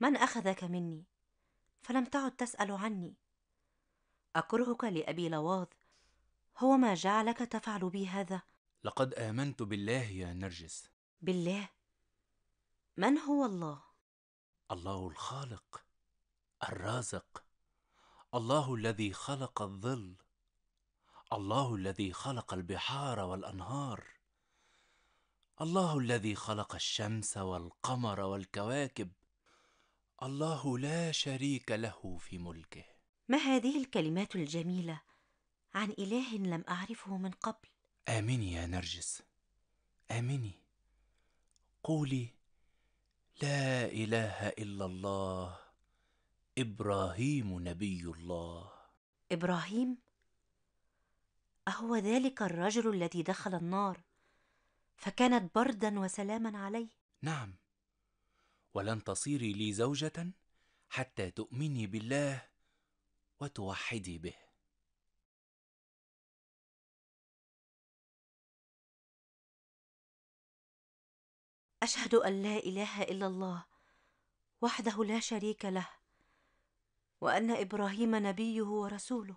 من اخذك مني فلم تعد تسال عني اكرهك لابي لواظ هو ما جعلك تفعل بي هذا لقد امنت بالله يا نرجس بالله من هو الله الله الخالق الرازق الله الذي خلق الظل الله الذي خلق البحار والانهار الله الذي خلق الشمس والقمر والكواكب الله لا شريك له في ملكه ما هذه الكلمات الجميله عن اله لم اعرفه من قبل امني يا نرجس امني قولي لا اله الا الله ابراهيم نبي الله ابراهيم اهو ذلك الرجل الذي دخل النار فكانت بردا وسلاما عليه نعم ولن تصيري لي زوجه حتى تؤمني بالله وتوحدي به اشهد ان لا اله الا الله وحده لا شريك له وان ابراهيم نبيه ورسوله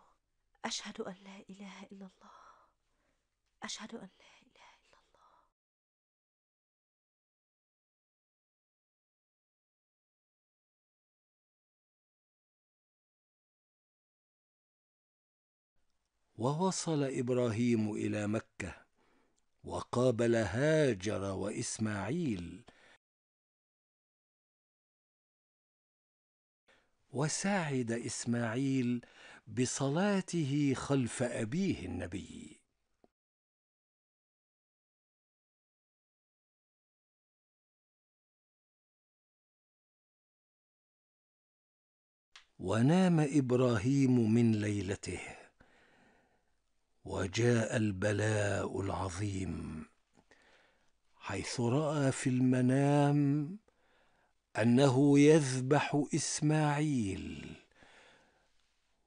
اشهد ان لا اله الا الله اشهد ان لا اله الا الله ووصل ابراهيم الى مكه وقابل هاجر واسماعيل وساعد اسماعيل بصلاته خلف ابيه النبي ونام ابراهيم من ليلته وجاء البلاء العظيم حيث راى في المنام أنه يذبح إسماعيل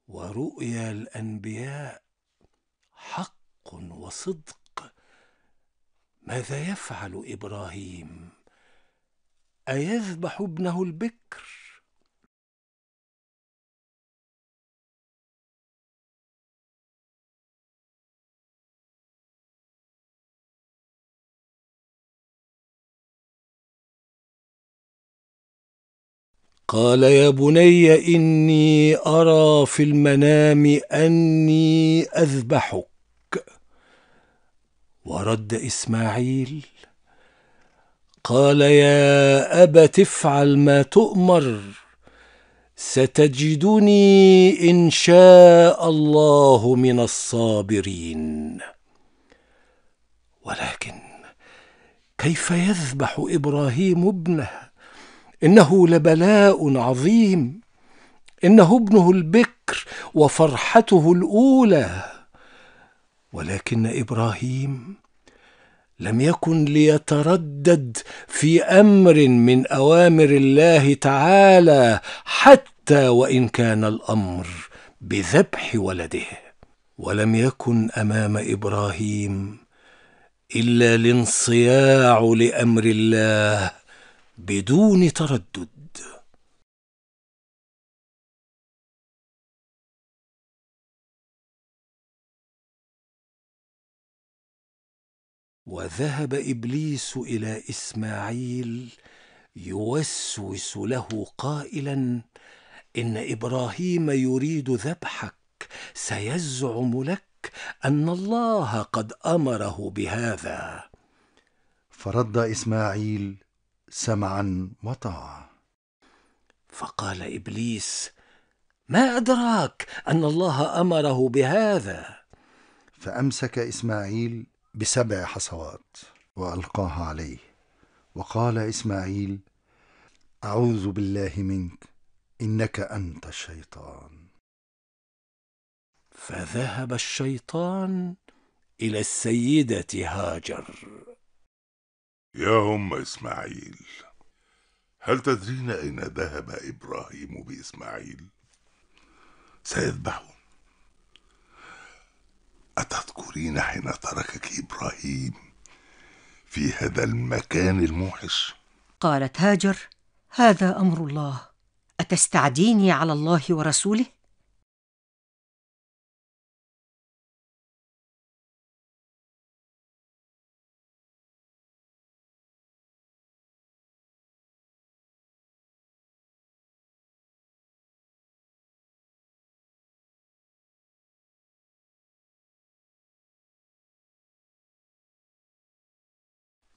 ورؤيا الأنبياء حق وصدق ماذا يفعل إبراهيم أيذبح ابنه البكر قال يا بني إني أرى في المنام أني أذبحك ورد إسماعيل قال يا أبت افعل ما تؤمر ستجدني إن شاء الله من الصابرين ولكن كيف يذبح إبراهيم ابنه إنه لبلاء عظيم إنه ابنه البكر وفرحته الأولى ولكن إبراهيم لم يكن ليتردد في أمر من أوامر الله تعالى حتى وإن كان الأمر بذبح ولده ولم يكن أمام إبراهيم إلا الانصياع لأمر الله بدون تردد وذهب ابليس الى اسماعيل يوسوس له قائلا ان ابراهيم يريد ذبحك سيزعم لك ان الله قد امره بهذا فرد اسماعيل سمعا وطاعه فقال ابليس ما ادراك ان الله امره بهذا فامسك اسماعيل بسبع حصوات والقاها عليه وقال اسماعيل اعوذ بالله منك انك انت الشيطان فذهب الشيطان الى السيده هاجر يا أم إسماعيل هل تدرين أين ذهب إبراهيم بإسماعيل؟ سيذبحه أتذكرين حين تركك إبراهيم في هذا المكان الموحش؟ قالت هاجر هذا أمر الله أتستعديني على الله ورسوله؟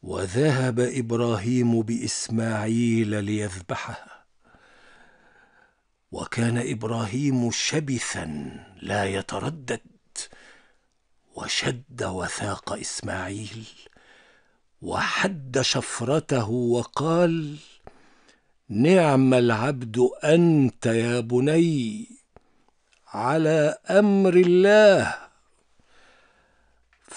وذهب ابراهيم باسماعيل ليذبحه وكان ابراهيم شبثا لا يتردد وشد وثاق اسماعيل وحد شفرته وقال نعم العبد انت يا بني على امر الله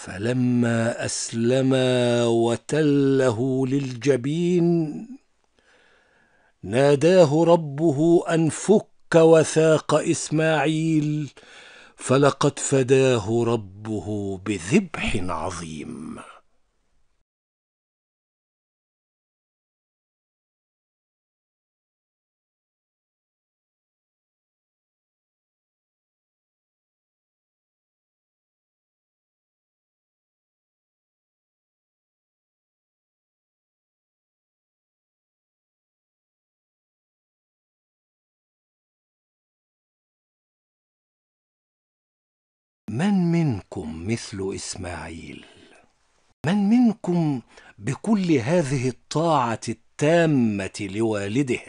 فلما اسلما وتله للجبين ناداه ربه ان فك وثاق اسماعيل فلقد فداه ربه بذبح عظيم من منكم مثل اسماعيل من منكم بكل هذه الطاعه التامه لوالده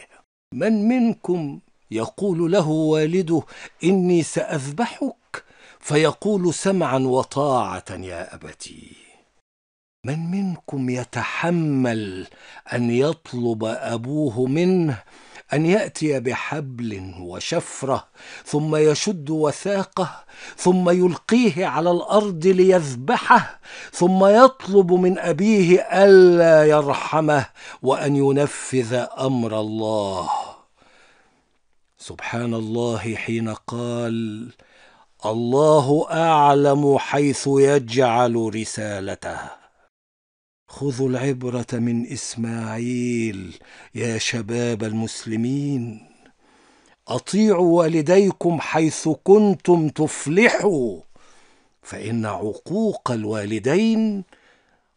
من منكم يقول له والده اني ساذبحك فيقول سمعا وطاعه يا ابتي من منكم يتحمل ان يطلب ابوه منه أن يأتي بحبل وشفرة ثم يشد وثاقه ثم يلقيه على الأرض ليذبحه ثم يطلب من أبيه ألا يرحمه وأن ينفذ أمر الله سبحان الله حين قال الله أعلم حيث يجعل رسالته خذوا العبرة من إسماعيل يا شباب المسلمين أطيعوا والديكم حيث كنتم تفلحوا فإن عقوق الوالدين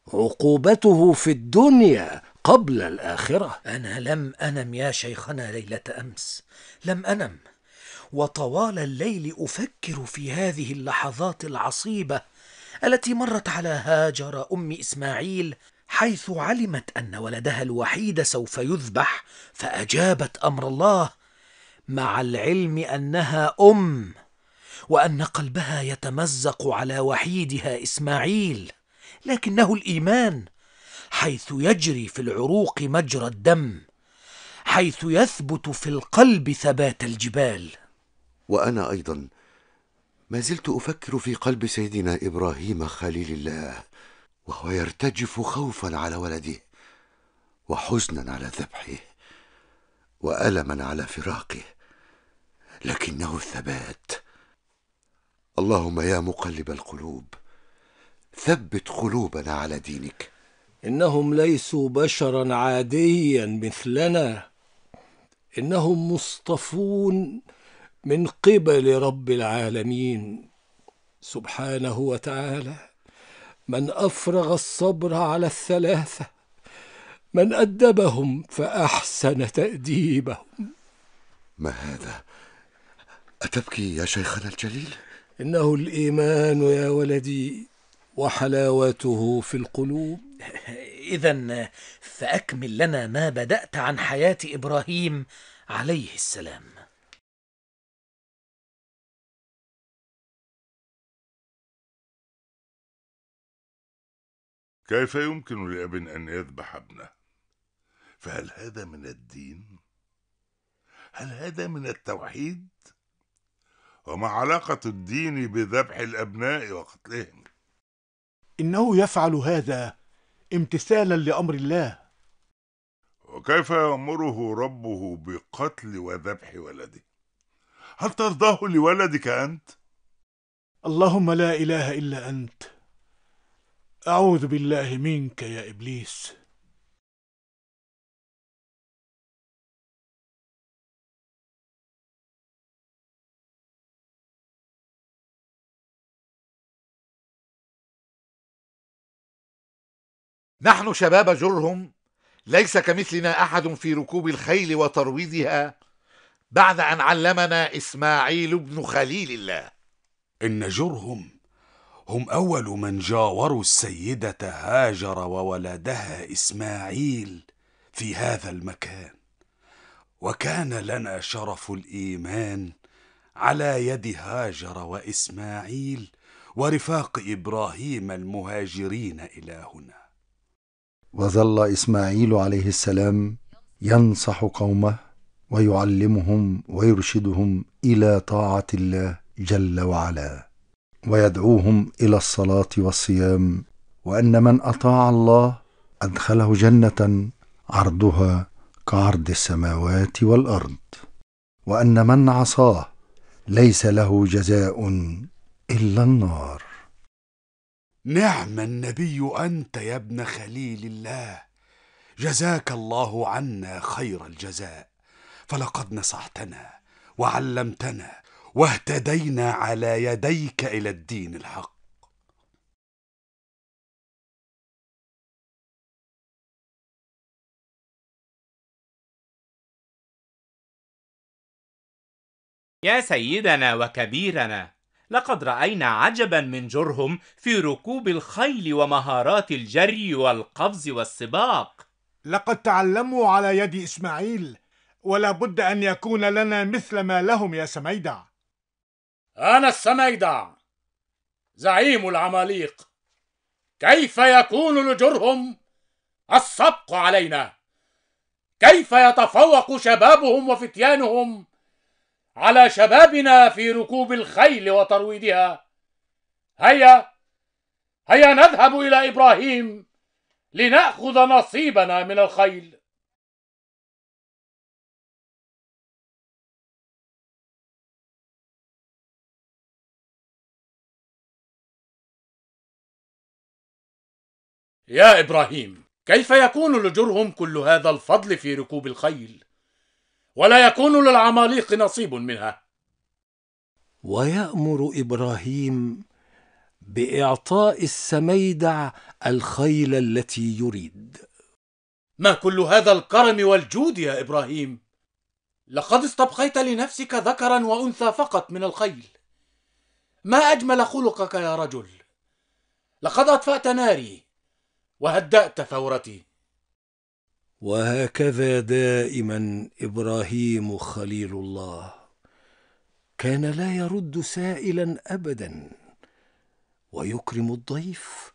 عقوبته في الدنيا قبل الآخرة أنا لم أنم يا شيخنا ليلة أمس لم أنم وطوال الليل أفكر في هذه اللحظات العصيبة التي مرت على هاجر أم إسماعيل حيث علمت أن ولدها الوحيد سوف يذبح فأجابت أمر الله مع العلم أنها أم وأن قلبها يتمزق على وحيدها إسماعيل لكنه الإيمان حيث يجري في العروق مجرى الدم حيث يثبت في القلب ثبات الجبال وأنا أيضا ما زلت افكر في قلب سيدنا ابراهيم خليل الله وهو يرتجف خوفا على ولده وحزنا على ذبحه والما على فراقه لكنه الثبات اللهم يا مقلب القلوب ثبت قلوبنا على دينك انهم ليسوا بشرا عاديا مثلنا انهم مصطفون من قبل رب العالمين سبحانه وتعالى من أفرغ الصبر على الثلاثة من أدبهم فأحسن تأديبهم ما هذا؟ أتبكي يا شيخنا الجليل؟ إنه الإيمان يا ولدي وحلاوته في القلوب إذا فأكمل لنا ما بدأت عن حياة إبراهيم عليه السلام كيف يمكن لأب أن يذبح ابنه؟ فهل هذا من الدين؟ هل هذا من التوحيد؟ وما علاقة الدين بذبح الأبناء وقتلهم؟ إنه يفعل هذا امتثالا لأمر الله وكيف يأمره ربه بقتل وذبح ولده؟ هل ترضاه لولدك أنت؟ اللهم لا إله إلا أنت أعوذ بالله منك يا إبليس نحن شباب جرهم ليس كمثلنا أحد في ركوب الخيل وترويضها بعد أن علمنا إسماعيل بن خليل الله إن جرهم هم أول من جاوروا السيدة هاجر وولدها إسماعيل في هذا المكان وكان لنا شرف الإيمان على يد هاجر وإسماعيل ورفاق إبراهيم المهاجرين إلى هنا وظل إسماعيل عليه السلام ينصح قومه ويعلمهم ويرشدهم إلى طاعة الله جل وعلا ويدعوهم الى الصلاه والصيام وان من اطاع الله ادخله جنه عرضها كعرض السماوات والارض وان من عصاه ليس له جزاء الا النار نعم النبي انت يا ابن خليل الله جزاك الله عنا خير الجزاء فلقد نصحتنا وعلمتنا واهتدينا على يديك إلى الدين الحق يا سيدنا وكبيرنا لقد راينا عجبا من جرهم في ركوب الخيل ومهارات الجري والقفز والسباق لقد تعلموا على يد اسماعيل ولا بد ان يكون لنا مثل ما لهم يا سميدع أنا السميدع زعيم العماليق كيف يكون لجرهم السبق علينا كيف يتفوق شبابهم وفتيانهم على شبابنا في ركوب الخيل وترويدها هيا هيا نذهب إلى إبراهيم لنأخذ نصيبنا من الخيل يا إبراهيم كيف يكون لجرهم كل هذا الفضل في ركوب الخيل ولا يكون للعماليق نصيب منها ويأمر إبراهيم بإعطاء السميدع الخيل التي يريد ما كل هذا الكرم والجود يا إبراهيم لقد استبقيت لنفسك ذكرا وأنثى فقط من الخيل ما أجمل خلقك يا رجل لقد أطفأت ناري وهدأت ثورتي وهكذا دائما إبراهيم خليل الله كان لا يرد سائلا أبدا ويكرم الضيف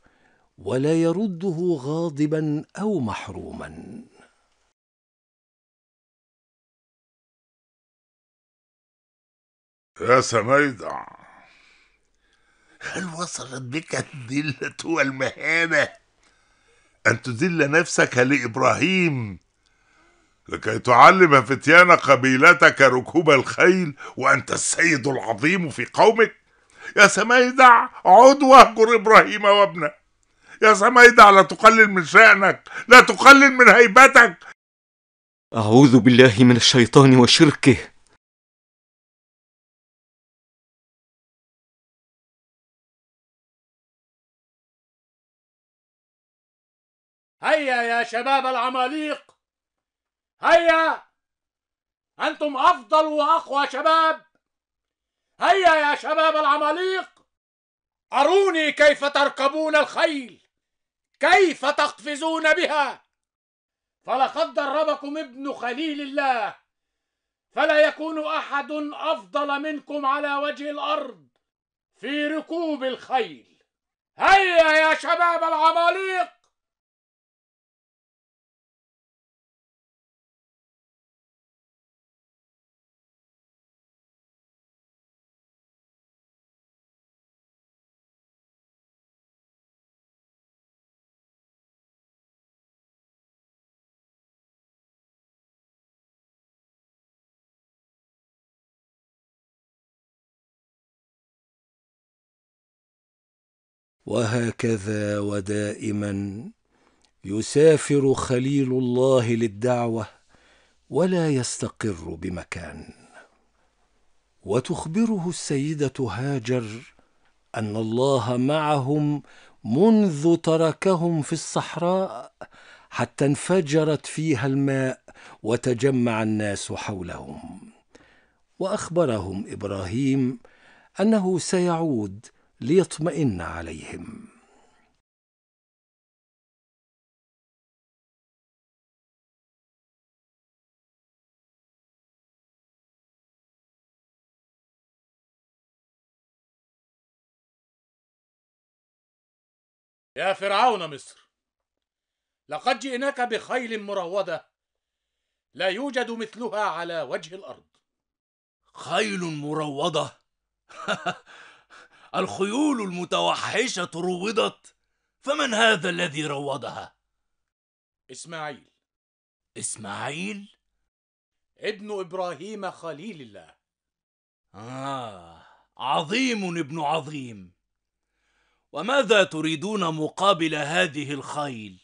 ولا يرده غاضبا أو محروما يا سميدع هل وصلت بك الذلة والمهانة؟ أن تذل نفسك لإبراهيم لكي تعلم فتيان قبيلتك ركوب الخيل وأنت السيد العظيم في قومك يا سميدع عد واهجر إبراهيم وابنه يا سميدع لا تقلل من شأنك لا تقلل من هيبتك أعوذ بالله من الشيطان وشركه هيا يا شباب العماليق هيا أنتم أفضل وأقوى شباب هيا يا شباب العماليق أروني كيف تركبون الخيل كيف تقفزون بها فلقد دربكم ابن خليل الله فلا يكون أحد أفضل منكم على وجه الأرض في ركوب الخيل هيا يا شباب العماليق وهكذا ودائما يسافر خليل الله للدعوه ولا يستقر بمكان وتخبره السيده هاجر ان الله معهم منذ تركهم في الصحراء حتى انفجرت فيها الماء وتجمع الناس حولهم واخبرهم ابراهيم انه سيعود ليطمئن عليهم يا فرعون مصر لقد جئناك بخيل مروضة لا يوجد مثلها على وجه الارض خيل مروضة الخيول المتوحشة روضت فمن هذا الذي روضها؟ إسماعيل إسماعيل؟ ابن إبراهيم خليل الله آه عظيم ابن عظيم وماذا تريدون مقابل هذه الخيل؟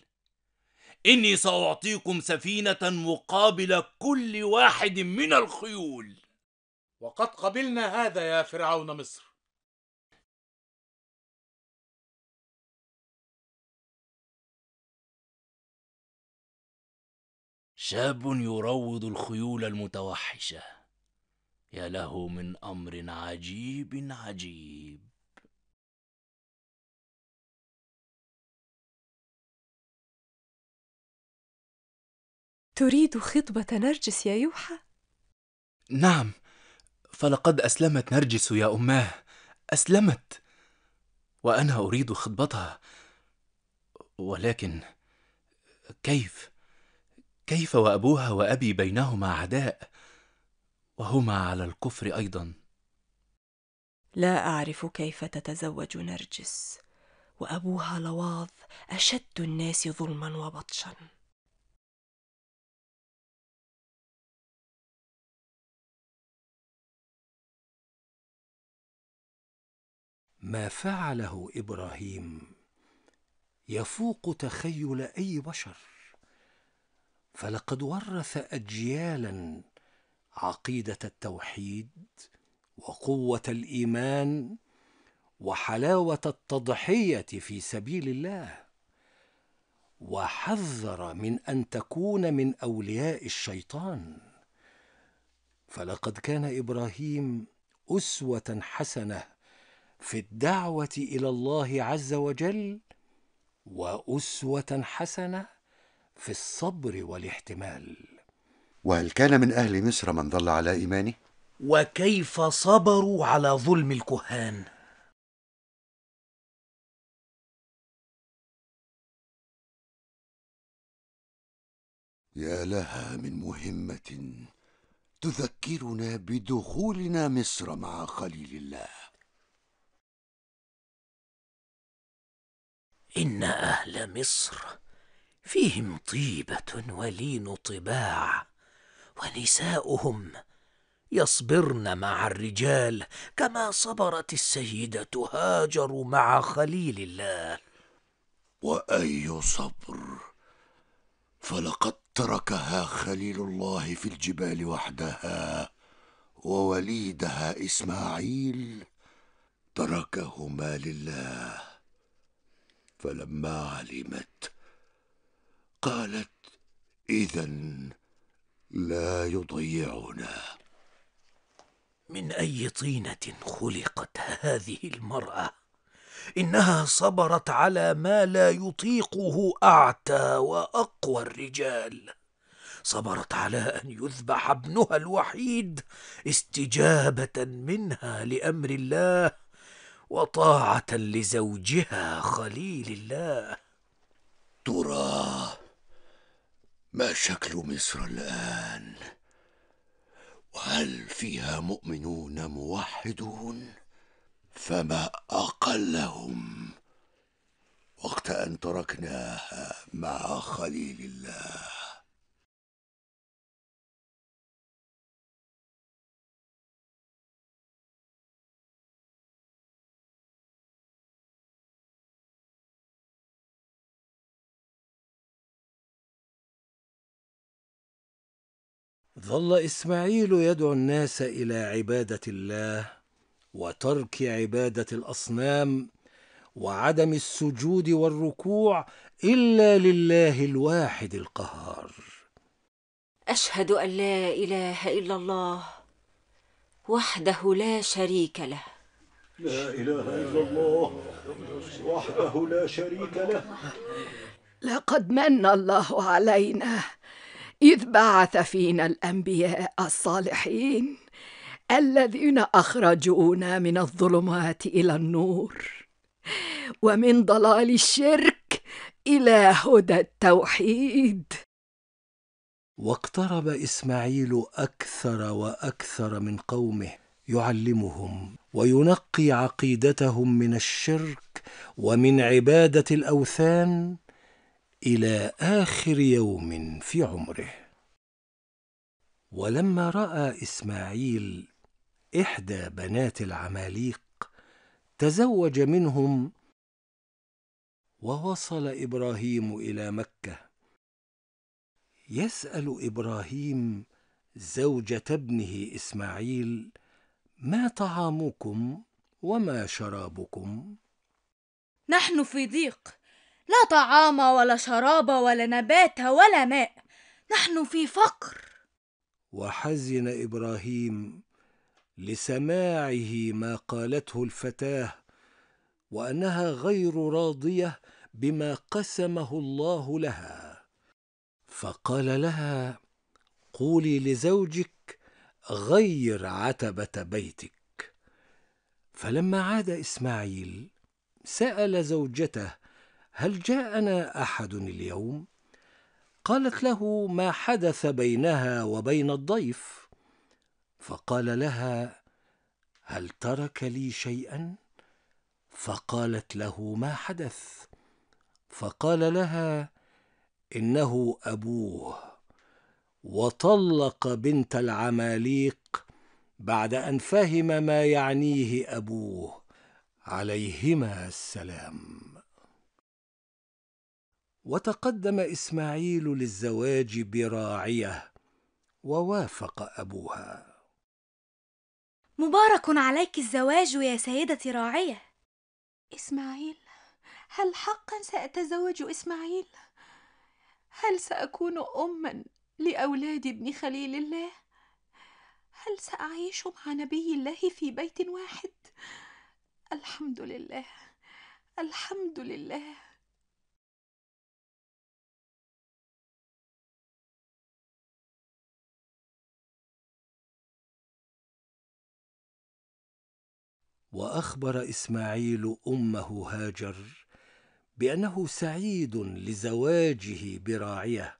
إني سأعطيكم سفينة مقابل كل واحد من الخيول وقد قبلنا هذا يا فرعون مصر شاب يروض الخيول المتوحشه يا له من امر عجيب عجيب تريد خطبه نرجس يا يوحى نعم فلقد اسلمت نرجس يا اماه اسلمت وانا اريد خطبتها ولكن كيف كيف وابوها وابي بينهما عداء وهما على الكفر ايضا لا اعرف كيف تتزوج نرجس وابوها لواظ اشد الناس ظلما وبطشا ما فعله ابراهيم يفوق تخيل اي بشر فلقد ورث اجيالا عقيده التوحيد وقوه الايمان وحلاوه التضحيه في سبيل الله وحذر من ان تكون من اولياء الشيطان فلقد كان ابراهيم اسوه حسنه في الدعوه الى الله عز وجل واسوه حسنه في الصبر والاحتمال وهل كان من أهل مصر من ظل على إيمانه؟ وكيف صبروا على ظلم الكهان يا لها من مهمة تذكرنا بدخولنا مصر مع خليل الله إن أهل مصر فيهم طيبة ولين طباع ونساؤهم يصبرن مع الرجال كما صبرت السيدة هاجر مع خليل الله وأي صبر فلقد تركها خليل الله في الجبال وحدها ووليدها إسماعيل تركهما لله فلما علمت قالت اذا لا يضيعنا من اي طينه خلقت هذه المراه انها صبرت على ما لا يطيقه اعتى واقوى الرجال صبرت على ان يذبح ابنها الوحيد استجابه منها لامر الله وطاعه لزوجها خليل الله ترى ما شكل مصر الآن؟ وهل فيها مؤمنون موحدون؟ فما أقلهم وقت أن تركناها مع خليل الله ظل اسماعيل يدعو الناس الى عباده الله وترك عباده الاصنام وعدم السجود والركوع الا لله الواحد القهار اشهد ان لا اله الا الله وحده لا شريك له لا اله الا الله وحده لا شريك له لقد من الله علينا إذ بعث فينا الأنبياء الصالحين الذين أخرجونا من الظلمات إلى النور ومن ضلال الشرك إلى هدى التوحيد واقترب إسماعيل أكثر وأكثر من قومه يعلمهم وينقي عقيدتهم من الشرك ومن عبادة الأوثان إلى آخر يوم في عمره ولما رأى إسماعيل إحدى بنات العماليق تزوج منهم ووصل إبراهيم إلى مكة يسأل إبراهيم زوجة ابنه إسماعيل ما طعامكم وما شرابكم؟ نحن في ضيق لا طعام ولا شراب ولا نبات ولا ماء نحن في فقر وحزن ابراهيم لسماعه ما قالته الفتاه وانها غير راضيه بما قسمه الله لها فقال لها قولي لزوجك غير عتبه بيتك فلما عاد اسماعيل سال زوجته هل جاءنا احد اليوم قالت له ما حدث بينها وبين الضيف فقال لها هل ترك لي شيئا فقالت له ما حدث فقال لها انه ابوه وطلق بنت العماليق بعد ان فهم ما يعنيه ابوه عليهما السلام وتقدم إسماعيل للزواج براعية ووافق أبوها مبارك عليك الزواج يا سيدتي راعية إسماعيل هل حقا سأتزوج إسماعيل؟ هل سأكون أما لأولاد ابن خليل الله؟ هل سأعيش مع نبي الله في بيت واحد؟ الحمد لله الحمد لله واخبر اسماعيل امه هاجر بانه سعيد لزواجه براعيه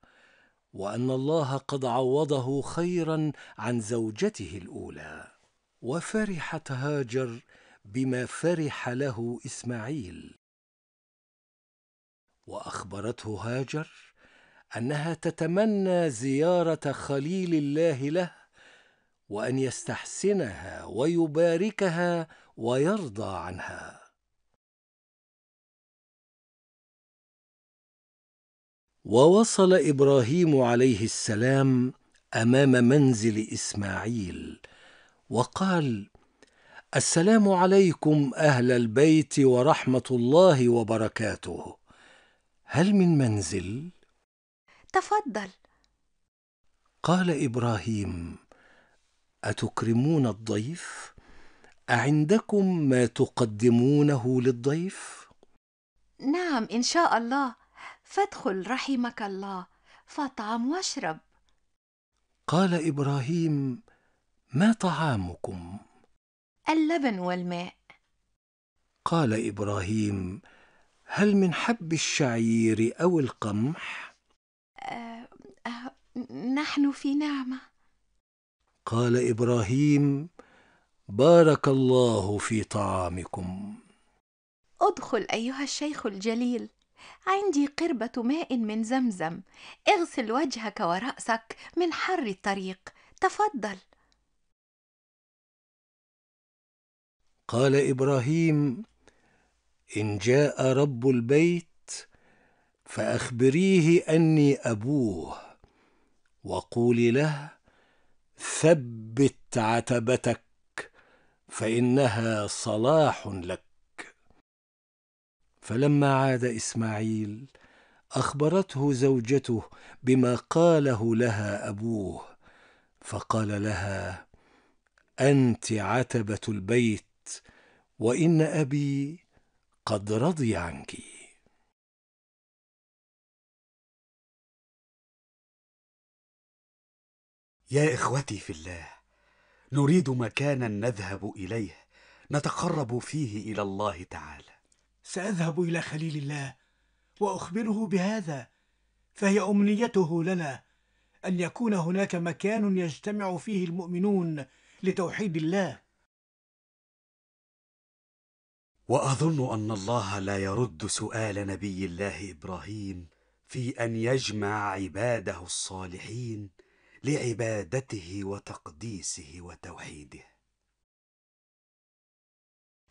وان الله قد عوضه خيرا عن زوجته الاولى وفرحت هاجر بما فرح له اسماعيل واخبرته هاجر انها تتمنى زياره خليل الله له وان يستحسنها ويباركها ويرضى عنها ووصل ابراهيم عليه السلام امام منزل اسماعيل وقال السلام عليكم اهل البيت ورحمه الله وبركاته هل من منزل تفضل قال ابراهيم اتكرمون الضيف أعندكم ما تقدمونه للضيف؟ نعم إن شاء الله فادخل رحمك الله فاطعم واشرب قال إبراهيم ما طعامكم؟ اللبن والماء قال إبراهيم هل من حب الشعير أو القمح؟ أه أه نحن في نعمة قال إبراهيم بارك الله في طعامكم ادخل ايها الشيخ الجليل عندي قربة ماء من زمزم اغسل وجهك ورأسك من حر الطريق تفضل قال إبراهيم إن جاء رب البيت فأخبريه أني أبوه وقولي له ثبت عتبتك فانها صلاح لك فلما عاد اسماعيل اخبرته زوجته بما قاله لها ابوه فقال لها انت عتبه البيت وان ابي قد رضي عنك يا اخوتي في الله نريد مكانا نذهب اليه نتقرب فيه الى الله تعالى ساذهب الى خليل الله واخبره بهذا فهي امنيته لنا ان يكون هناك مكان يجتمع فيه المؤمنون لتوحيد الله واظن ان الله لا يرد سؤال نبي الله ابراهيم في ان يجمع عباده الصالحين لعبادته وتقديسه وتوحيده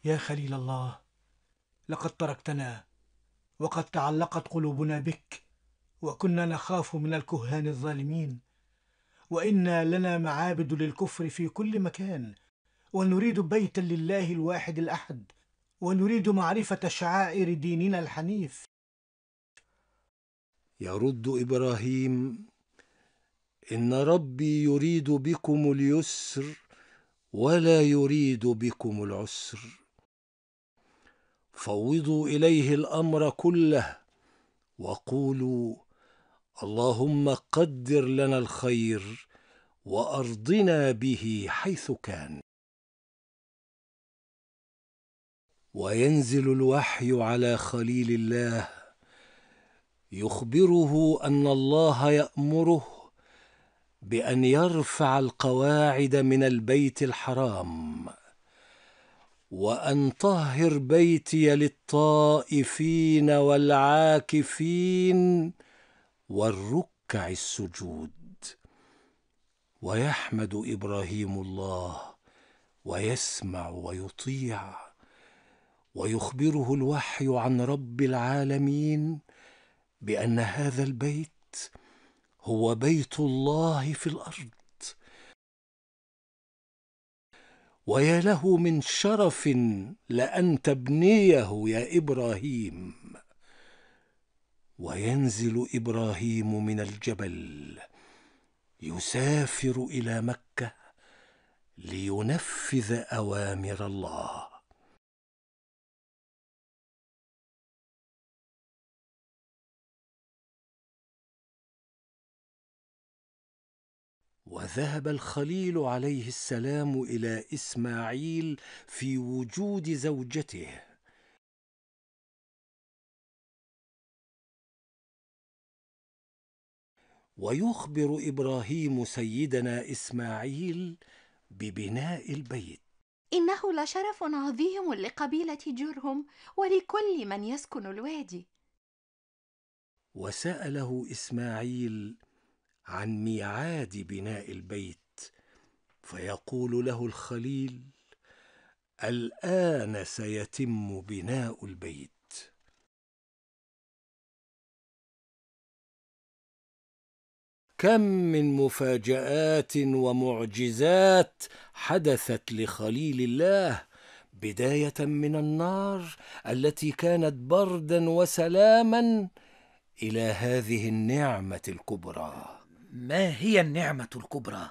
يا خليل الله لقد تركتنا وقد تعلقت قلوبنا بك وكنا نخاف من الكهان الظالمين وانا لنا معابد للكفر في كل مكان ونريد بيتا لله الواحد الاحد ونريد معرفه شعائر ديننا الحنيف يرد ابراهيم إن ربي يريد بكم اليسر ولا يريد بكم العسر فوضوا إليه الأمر كله وقولوا اللهم قدر لنا الخير وأرضنا به حيث كان وينزل الوحي على خليل الله يخبره أن الله يأمره بان يرفع القواعد من البيت الحرام وان طهر بيتي للطائفين والعاكفين والركع السجود ويحمد ابراهيم الله ويسمع ويطيع ويخبره الوحي عن رب العالمين بان هذا البيت هو بيت الله في الارض ويا له من شرف لان تبنيه يا ابراهيم وينزل ابراهيم من الجبل يسافر الى مكه لينفذ اوامر الله وذهب الخليل عليه السلام الى اسماعيل في وجود زوجته ويخبر ابراهيم سيدنا اسماعيل ببناء البيت انه لشرف عظيم لقبيله جرهم ولكل من يسكن الوادي وساله اسماعيل عن ميعاد بناء البيت فيقول له الخليل الان سيتم بناء البيت كم من مفاجات ومعجزات حدثت لخليل الله بدايه من النار التي كانت بردا وسلاما الى هذه النعمه الكبرى ما هي النعمة الكبرى؟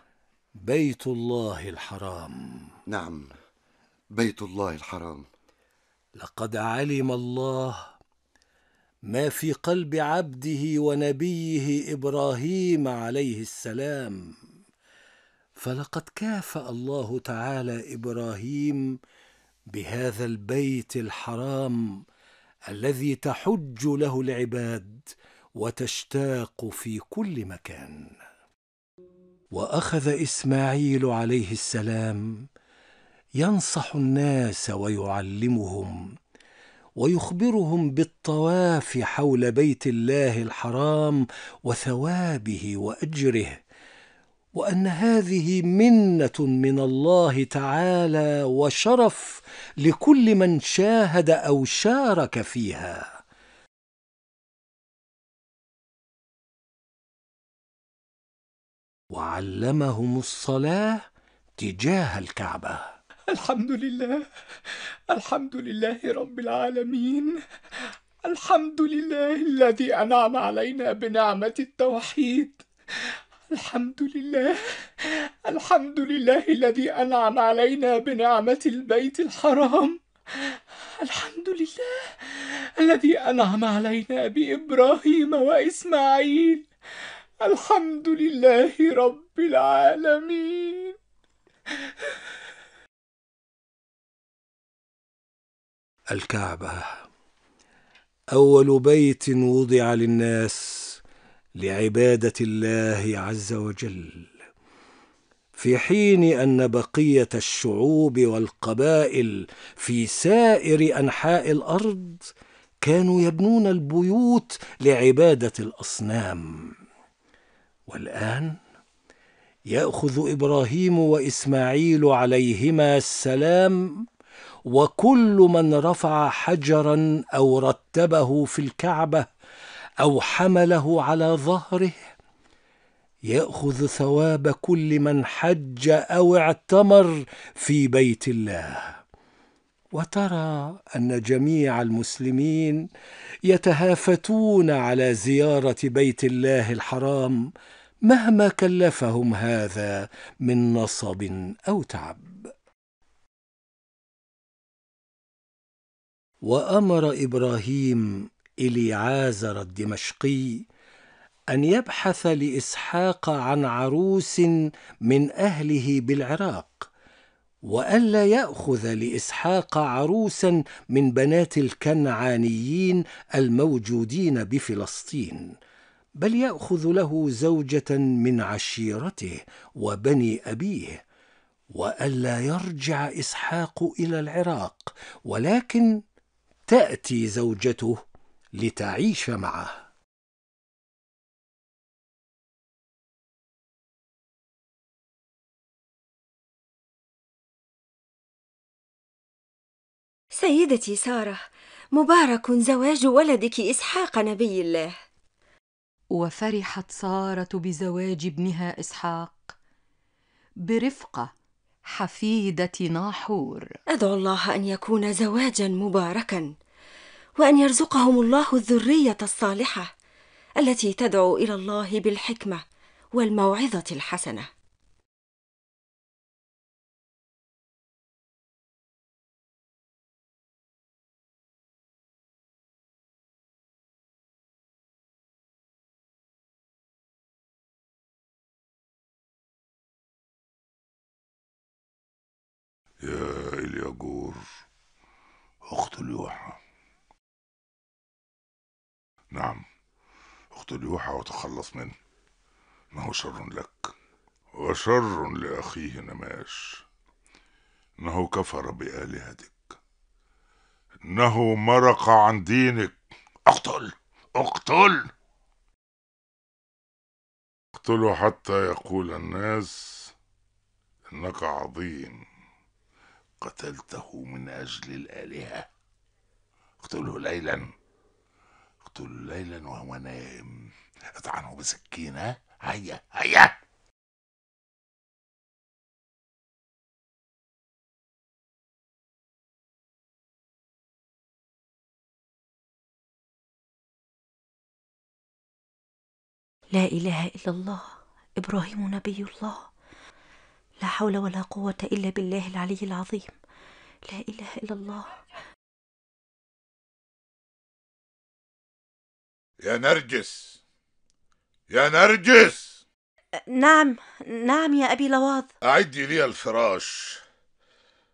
بيت الله الحرام نعم بيت الله الحرام لقد علم الله ما في قلب عبده ونبيه ابراهيم عليه السلام فلقد كافأ الله تعالى ابراهيم بهذا البيت الحرام الذي تحج له العباد وتشتاق في كل مكان واخذ اسماعيل عليه السلام ينصح الناس ويعلمهم ويخبرهم بالطواف حول بيت الله الحرام وثوابه واجره وان هذه منه من الله تعالى وشرف لكل من شاهد او شارك فيها وعلمهم الصلاة تجاه الكعبة الحمد لله الحمد لله رب العالمين الحمد لله الذي أنعم علينا بنعمة التوحيد الحمد لله الحمد لله الذي أنعم علينا بنعمة البيت الحرام الحمد لله الذي أنعم علينا بإبراهيم وإسماعيل الحمد لله رب العالمين الكعبة أول بيت وضع للناس لعبادة الله عز وجل في حين أن بقية الشعوب والقبائل في سائر أنحاء الأرض كانوا يبنون البيوت لعبادة الأصنام والآن يأخذ إبراهيم وإسماعيل عليهما السلام وكل من رفع حجرا أو رتبه في الكعبة أو حمله على ظهره يأخذ ثواب كل من حج أو اعتمر في بيت الله وترى ان جميع المسلمين يتهافتون على زياره بيت الله الحرام مهما كلفهم هذا من نصب أو تعب وأمر إبراهيم إليعازر الدمشقي أن يبحث لإسحاق عن عروس من أهله بالعراق وألا يأخذ لإسحاق عروسا من بنات الكنعانيين الموجودين بفلسطين بل يأخذ له زوجة من عشيرته وبني أبيه وألا يرجع إسحاق إلى العراق ولكن تأتي زوجته لتعيش معه سيدتي سارة مبارك زواج ولدك إسحاق نبي الله وفرحت ساره بزواج ابنها اسحاق برفقه حفيده ناحور ادعو الله ان يكون زواجا مباركا وان يرزقهم الله الذريه الصالحه التي تدعو الى الله بالحكمه والموعظه الحسنه ليوحى نعم اقتل يوحى وتخلص منه انه شر لك وشر لاخيه نماش انه كفر بالهتك انه مرق عن دينك اقتل اقتل اقتله حتى يقول الناس انك عظيم قتلته من اجل الالهه اقتله ليلا اقتله ليلا وهو نائم اطعنه بسكينة هيا هيا لا إله إلا الله إبراهيم نبي الله لا حول ولا قوة إلا بالله العلي العظيم لا إله إلا الله يا نرجس يا نرجس نعم نعم يا أبي لواظ أعدي لي الفراش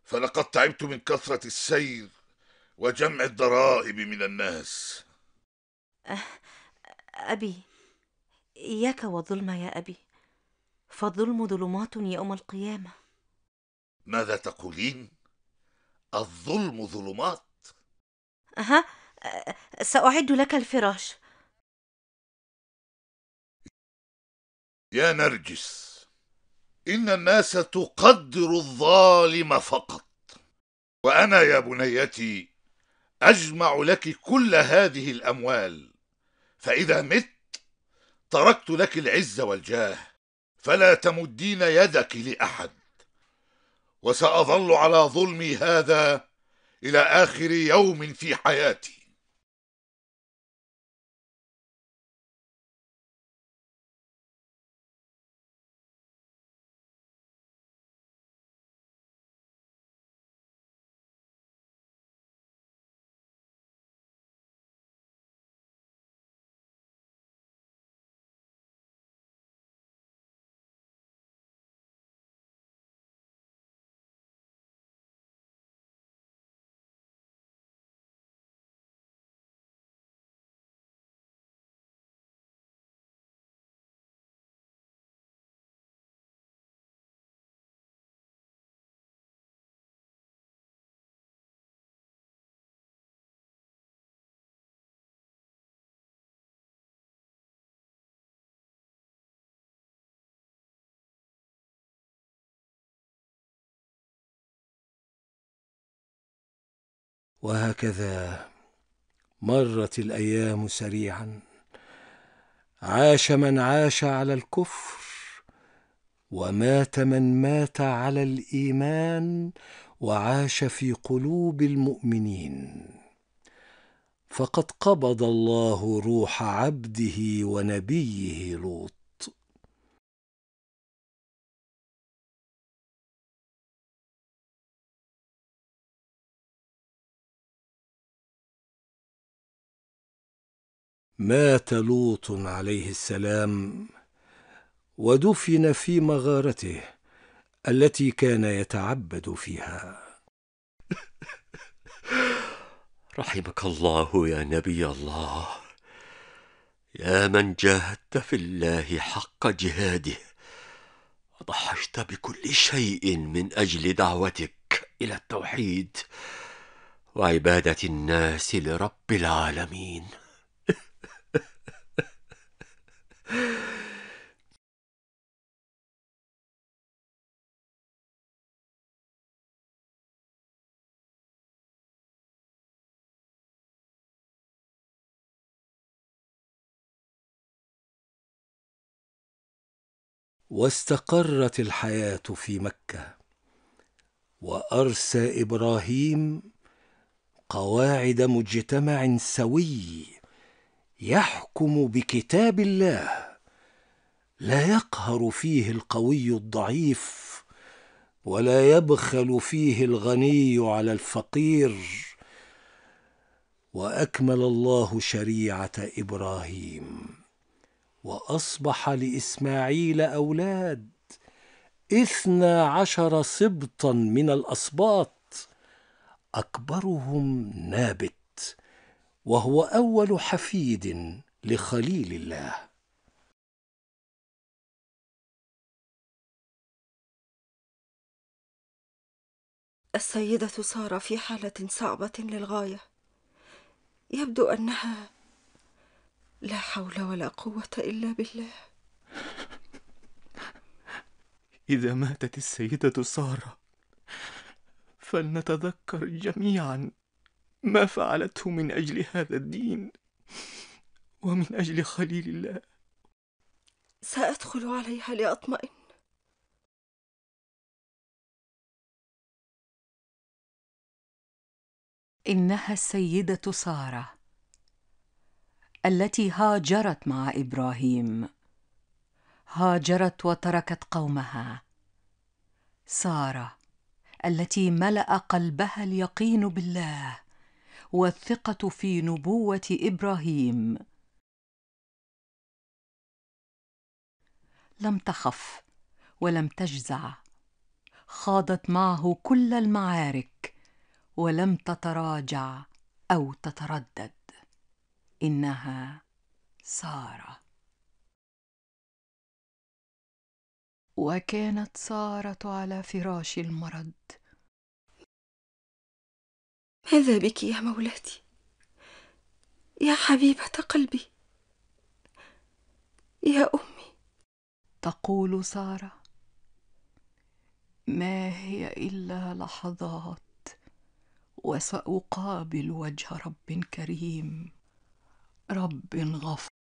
فلقد تعبت من كثرة السير وجمع الضرائب من الناس أه، أبي إياك وظلم يا أبي فالظلم ظلمات يوم القيامة ماذا تقولين؟ الظلم ظلمات؟ أها أه، سأعد لك الفراش يا نرجس إن الناس تقدر الظالم فقط وأنا يا بنيتي أجمع لك كل هذه الأموال فإذا مت تركت لك العز والجاه فلا تمدين يدك لأحد وسأظل على ظلمي هذا إلى آخر يوم في حياتي وهكذا مرت الايام سريعا عاش من عاش على الكفر ومات من مات على الايمان وعاش في قلوب المؤمنين فقد قبض الله روح عبده ونبيه لوط مات لوط عليه السلام ودفن في مغارته التي كان يتعبد فيها رحمك الله يا نبي الله يا من جاهدت في الله حق جهاده وضحشت بكل شيء من اجل دعوتك الى التوحيد وعباده الناس لرب العالمين واستقرت الحياه في مكه وارسى ابراهيم قواعد مجتمع سوي يحكم بكتاب الله لا يقهر فيه القوي الضعيف ولا يبخل فيه الغني على الفقير واكمل الله شريعه ابراهيم وأصبح لإسماعيل أولاد اثنا عشر سبطا من الأسباط أكبرهم نابت وهو أول حفيد لخليل الله السيدة سارة في حالة صعبة للغاية يبدو أنها لا حول ولا قوة إلا بالله إذا ماتت السيدة سارة فلنتذكر جميعا ما فعلته من أجل هذا الدين ومن أجل خليل الله سأدخل عليها لأطمئن إنها السيدة سارة التي هاجرت مع ابراهيم هاجرت وتركت قومها ساره التي ملا قلبها اليقين بالله والثقه في نبوه ابراهيم لم تخف ولم تجزع خاضت معه كل المعارك ولم تتراجع او تتردد إنها سارة وكانت سارة على فراش المرض ماذا بك يا مولاتي يا حبيبة قلبي يا أمي تقول سارة ما هي إلا لحظات وسأقابل وجه رب كريم رب غفور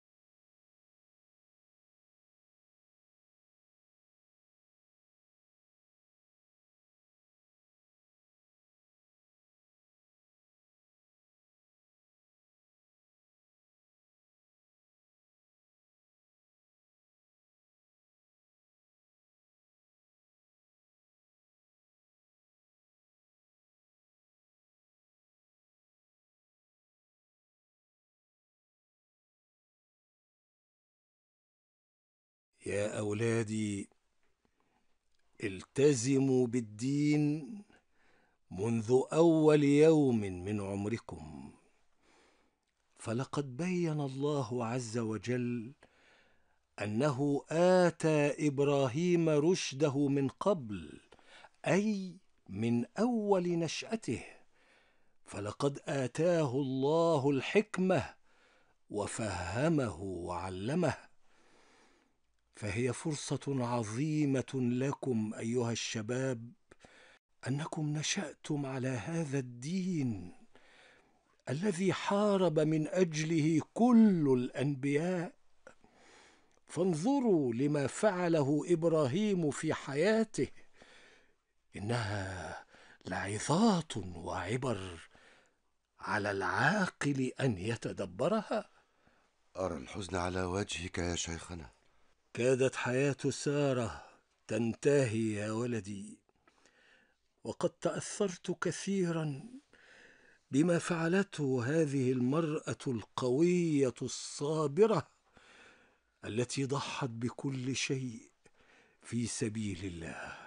يا اولادي التزموا بالدين منذ اول يوم من عمركم فلقد بين الله عز وجل انه اتى ابراهيم رشده من قبل اي من اول نشاته فلقد اتاه الله الحكمه وفهمه وعلمه فهي فرصه عظيمه لكم ايها الشباب انكم نشاتم على هذا الدين الذي حارب من اجله كل الانبياء فانظروا لما فعله ابراهيم في حياته انها لعظات وعبر على العاقل ان يتدبرها ارى الحزن على وجهك يا شيخنا كادت حياة سارة تنتهي يا ولدي وقد تأثرت كثيرا بما فعلته هذه المرأة القوية الصابرة التي ضحت بكل شيء في سبيل الله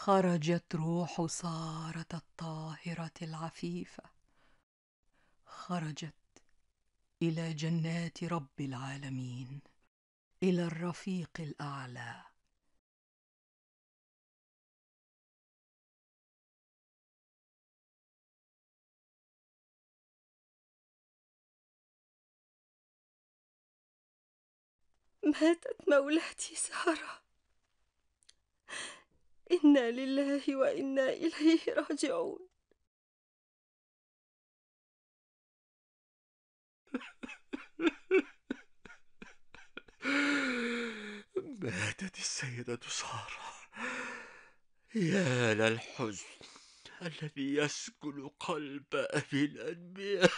خرجت روح سارة الطاهرة العفيفة خرجت إلى جنات رب العالمين إلى الرفيق الأعلى ماتت مولاتي سارة انا لله وانا اليه راجعون ماتت السيده ساره يا للحزن الذي يسكن قلب ابي الانبياء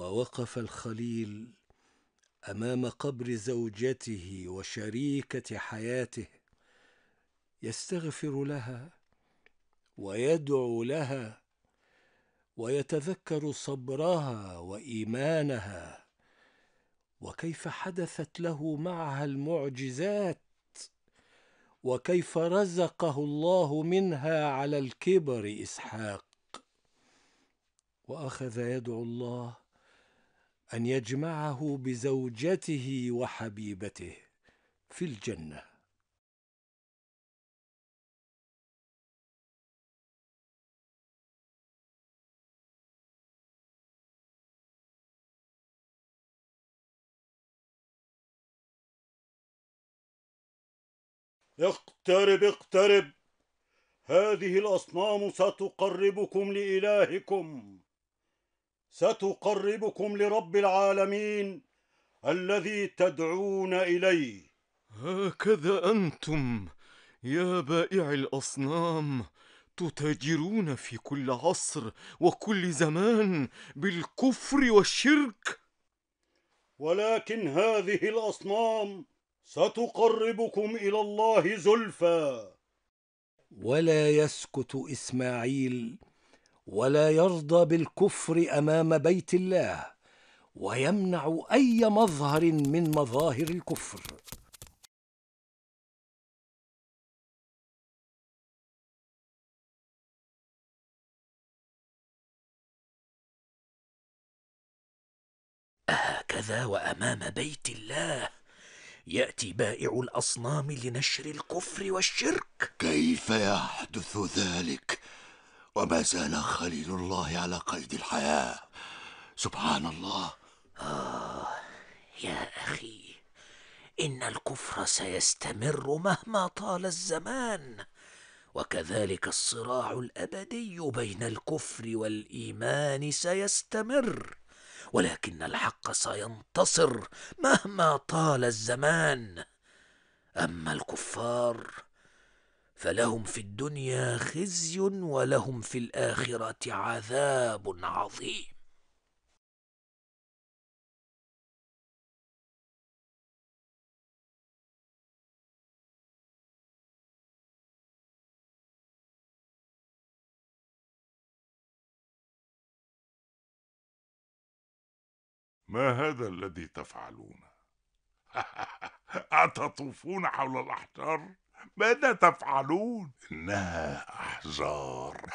ووقف الخليل امام قبر زوجته وشريكه حياته يستغفر لها ويدعو لها ويتذكر صبرها وايمانها وكيف حدثت له معها المعجزات وكيف رزقه الله منها على الكبر اسحاق واخذ يدعو الله أن يجمعه بزوجته وحبيبته في الجنة اقترب اقترب هذه الأصنام ستقربكم لإلهكم ستقربكم لرب العالمين الذي تدعون اليه هكذا انتم يا بائع الاصنام تتاجرون في كل عصر وكل زمان بالكفر والشرك ولكن هذه الاصنام ستقربكم الى الله زلفى ولا يسكت اسماعيل ولا يرضى بالكفر امام بيت الله ويمنع اي مظهر من مظاهر الكفر هكذا وامام بيت الله ياتي بائع الاصنام لنشر الكفر والشرك كيف يحدث ذلك وما زال خليل الله على قيد الحياة سبحان الله آه يا أخي إن الكفر سيستمر مهما طال الزمان وكذلك الصراع الأبدي بين الكفر والإيمان سيستمر ولكن الحق سينتصر مهما طال الزمان أما الكفار فلهم في الدنيا خزي ولهم في الآخرة عذاب عظيم ما هذا الذي تفعلون أتطوفون حول الأحجار ماذا تفعلون انها احجار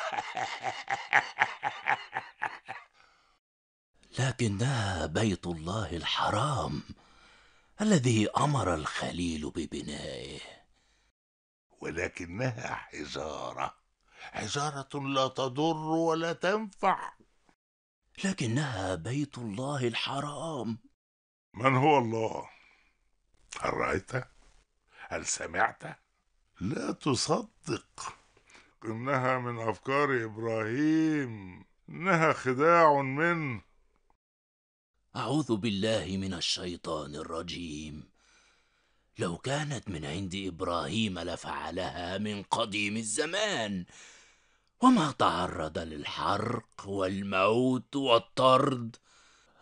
لكنها بيت الله الحرام الذي امر الخليل ببنائه ولكنها حجاره حجاره لا تضر ولا تنفع لكنها بيت الله الحرام من هو الله هل رايت هل سمعت لا تصدق انها من افكار ابراهيم انها خداع منه اعوذ بالله من الشيطان الرجيم لو كانت من عند ابراهيم لفعلها من قديم الزمان وما تعرض للحرق والموت والطرد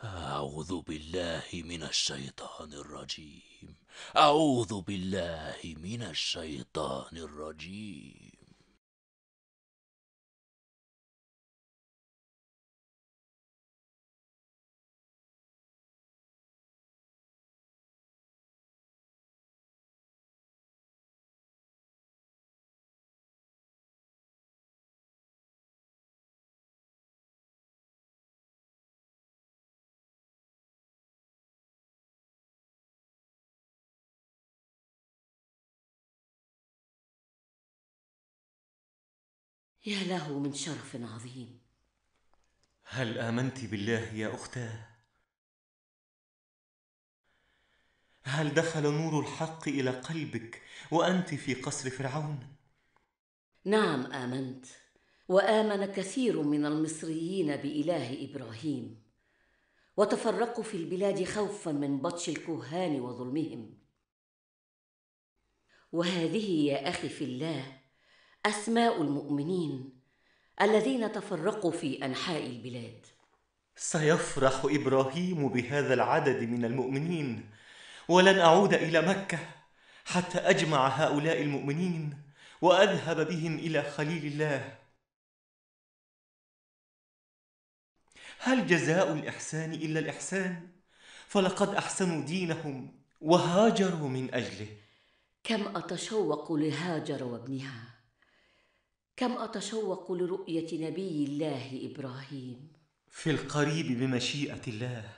أعوذ بالله من الشيطان الرجيم أعوذ بالله من الشيطان الرجيم يا له من شرف عظيم هل امنت بالله يا اختاه هل دخل نور الحق الى قلبك وانت في قصر فرعون نعم امنت وامن كثير من المصريين باله ابراهيم وتفرقوا في البلاد خوفا من بطش الكهان وظلمهم وهذه يا اخي في الله اسماء المؤمنين الذين تفرقوا في انحاء البلاد سيفرح ابراهيم بهذا العدد من المؤمنين ولن اعود الى مكه حتى اجمع هؤلاء المؤمنين واذهب بهم الى خليل الله هل جزاء الاحسان الا الاحسان فلقد احسنوا دينهم وهاجروا من اجله كم اتشوق لهاجر وابنها كم اتشوق لرؤيه نبي الله ابراهيم في القريب بمشيئه الله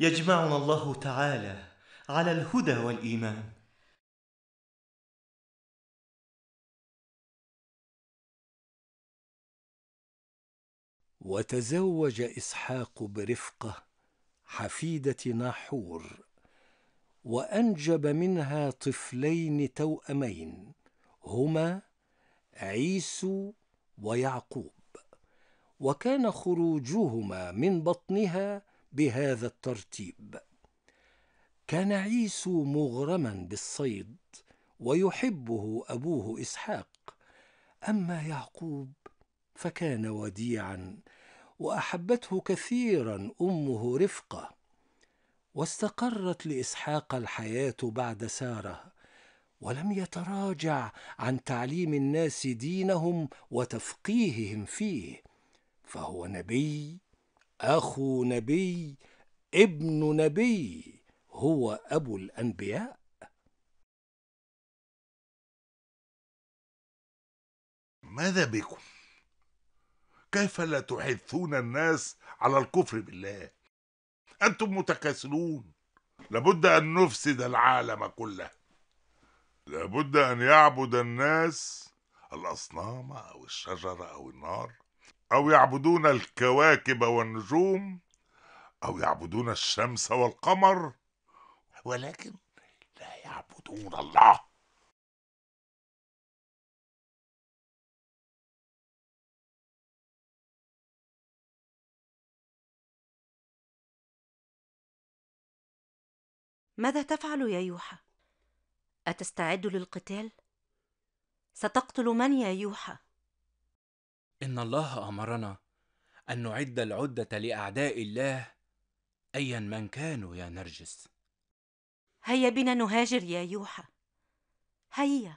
يجمعنا الله تعالى على الهدى والايمان وتزوج اسحاق برفقه حفيده ناحور وانجب منها طفلين توامين هما عيسو ويعقوب وكان خروجهما من بطنها بهذا الترتيب كان عيسو مغرما بالصيد ويحبه ابوه اسحاق اما يعقوب فكان وديعا واحبته كثيرا امه رفقه واستقرت لاسحاق الحياه بعد ساره ولم يتراجع عن تعليم الناس دينهم وتفقيههم فيه فهو نبي اخو نبي ابن نبي هو ابو الانبياء ماذا بكم كيف لا تحثون الناس على الكفر بالله انتم متكاسلون لابد ان نفسد العالم كله لابد أن يعبد الناس الأصنام أو الشجرة أو النار أو يعبدون الكواكب والنجوم أو يعبدون الشمس والقمر ولكن لا يعبدون الله ماذا تفعل يا يوحى أتستعد للقتال؟ ستقتل من يا يوحى؟ إن الله أمرنا أن نعد العدة لأعداء الله أيا من كانوا يا نرجس هيا بنا نهاجر يا يوحى هيا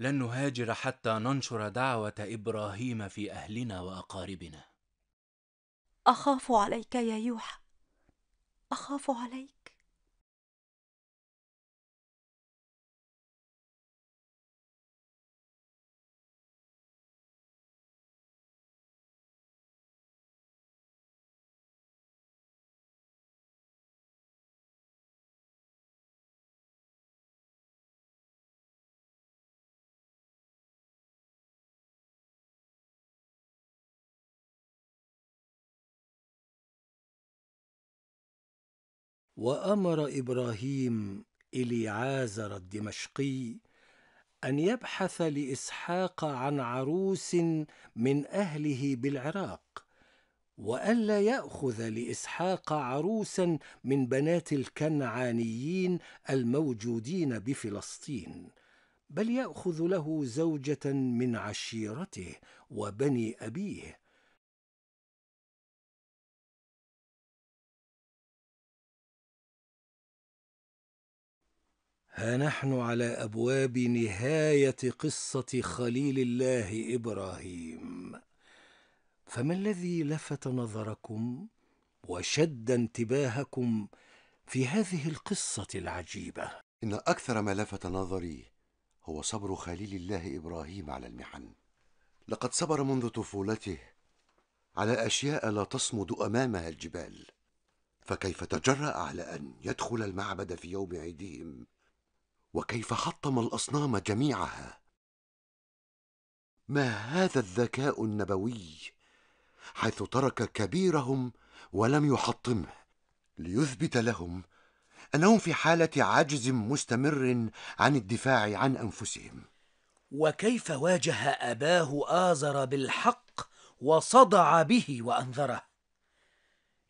لن نهاجر حتى ننشر دعوة إبراهيم في أهلنا وأقاربنا أخاف عليك يا يوحى أخاف عليك وامر ابراهيم اليعازر الدمشقي ان يبحث لاسحاق عن عروس من اهله بالعراق والا ياخذ لاسحاق عروسا من بنات الكنعانيين الموجودين بفلسطين بل ياخذ له زوجه من عشيرته وبني ابيه ها نحن على ابواب نهايه قصه خليل الله ابراهيم فما الذي لفت نظركم وشد انتباهكم في هذه القصه العجيبه ان اكثر ما لفت نظري هو صبر خليل الله ابراهيم على المحن لقد صبر منذ طفولته على اشياء لا تصمد امامها الجبال فكيف تجرا على ان يدخل المعبد في يوم عيدهم وكيف حطم الاصنام جميعها ما هذا الذكاء النبوي حيث ترك كبيرهم ولم يحطمه ليثبت لهم انهم في حاله عجز مستمر عن الدفاع عن انفسهم وكيف واجه اباه ازر بالحق وصدع به وانذره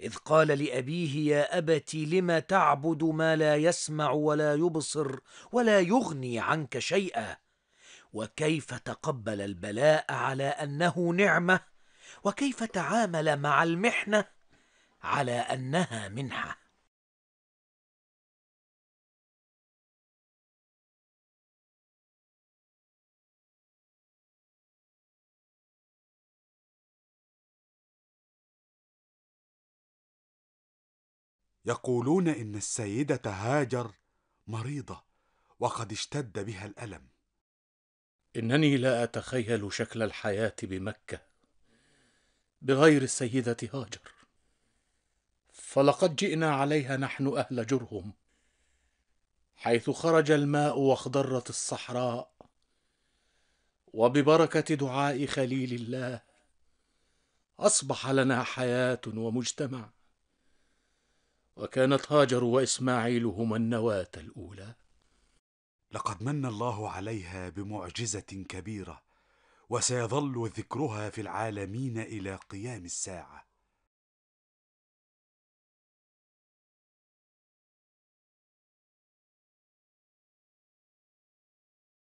إذ قال لأبيه يا أبت لم تعبد ما لا يسمع ولا يبصر ولا يغني عنك شيئا وكيف تقبل البلاء على أنه نعمة وكيف تعامل مع المحنة على أنها منحة يقولون إن السيدة هاجر مريضة وقد اشتد بها الألم إنني لا أتخيل شكل الحياة بمكة بغير السيدة هاجر فلقد جئنا عليها نحن أهل جرهم حيث خرج الماء واخضرت الصحراء وببركة دعاء خليل الله أصبح لنا حياة ومجتمع وكانت هاجر واسماعيل هما النواه الاولى لقد من الله عليها بمعجزه كبيره وسيظل ذكرها في العالمين الى قيام الساعه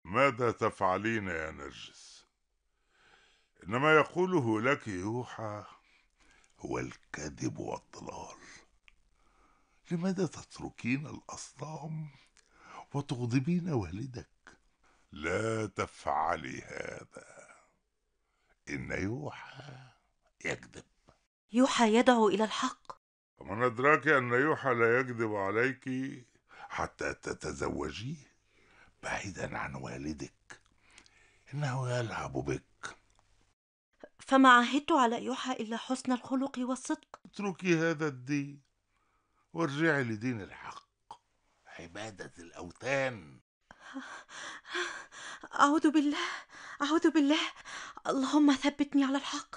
ماذا تفعلين يا نرجس انما يقوله لك يوحى هو الكذب والضلال لماذا تتركين الأصنام وتغضبين والدك لا تفعلي هذا إن يوحى يكذب يوحى يدعو إلى الحق ومن أدراك أن يوحى لا يكذب عليك حتى تتزوجيه بعيدا عن والدك إنه يلعب بك فما عهدت على يوحى إلا حسن الخلق والصدق اتركي هذا الدين وارجعي لدين الحق عبادة الأوثان أعوذ بالله أعوذ بالله اللهم ثبتني على الحق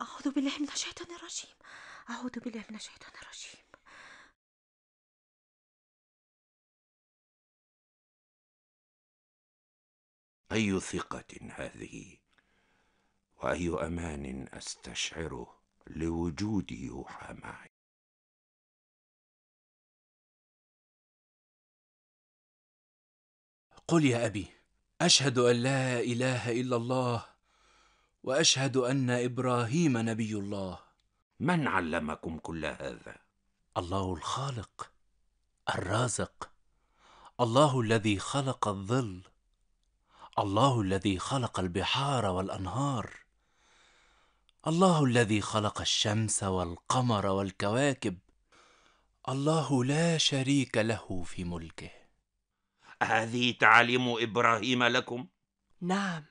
أعوذ بالله من الشيطان الرجيم أعوذ بالله من الشيطان الرجيم أي ثقة هذه وأي أمان أستشعره لوجودي يوحى معي قل يا أبي أشهد أن لا إله إلا الله وأشهد أن إبراهيم نبي الله من علمكم كل هذا؟ الله الخالق الرازق الله الذي خلق الظل الله الذي خلق البحار والأنهار الله الذي خلق الشمس والقمر والكواكب الله لا شريك له في ملكه أهذه تعاليم إبراهيم لكم؟ نعم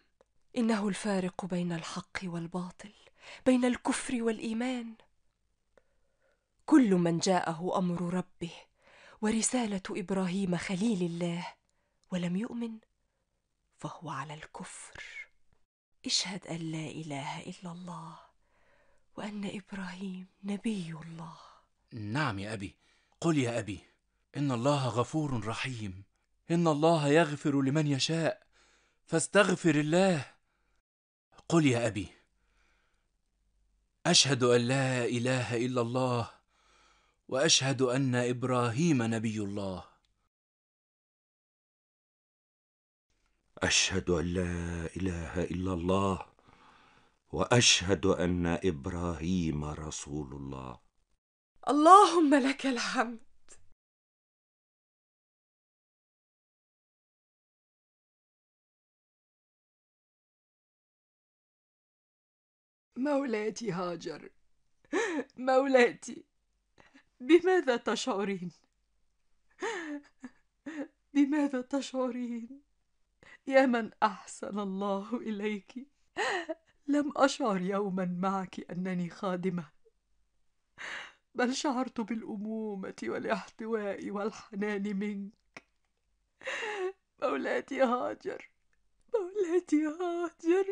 إنه الفارق بين الحق والباطل بين الكفر والإيمان كل من جاءه أمر ربه ورسالة إبراهيم خليل الله ولم يؤمن فهو على الكفر اشهد أن لا إله إلا الله وأن إبراهيم نبي الله نعم يا أبي قل يا أبي إن الله غفور رحيم ان الله يغفر لمن يشاء فاستغفر الله قل يا ابي اشهد ان لا اله الا الله واشهد ان ابراهيم نبي الله اشهد ان لا اله الا الله واشهد ان ابراهيم رسول الله اللهم لك الحمد مولاتي هاجر مولاتي بماذا تشعرين بماذا تشعرين يا من احسن الله اليك لم اشعر يوما معك انني خادمه بل شعرت بالامومه والاحتواء والحنان منك مولاتي هاجر مولاتي هاجر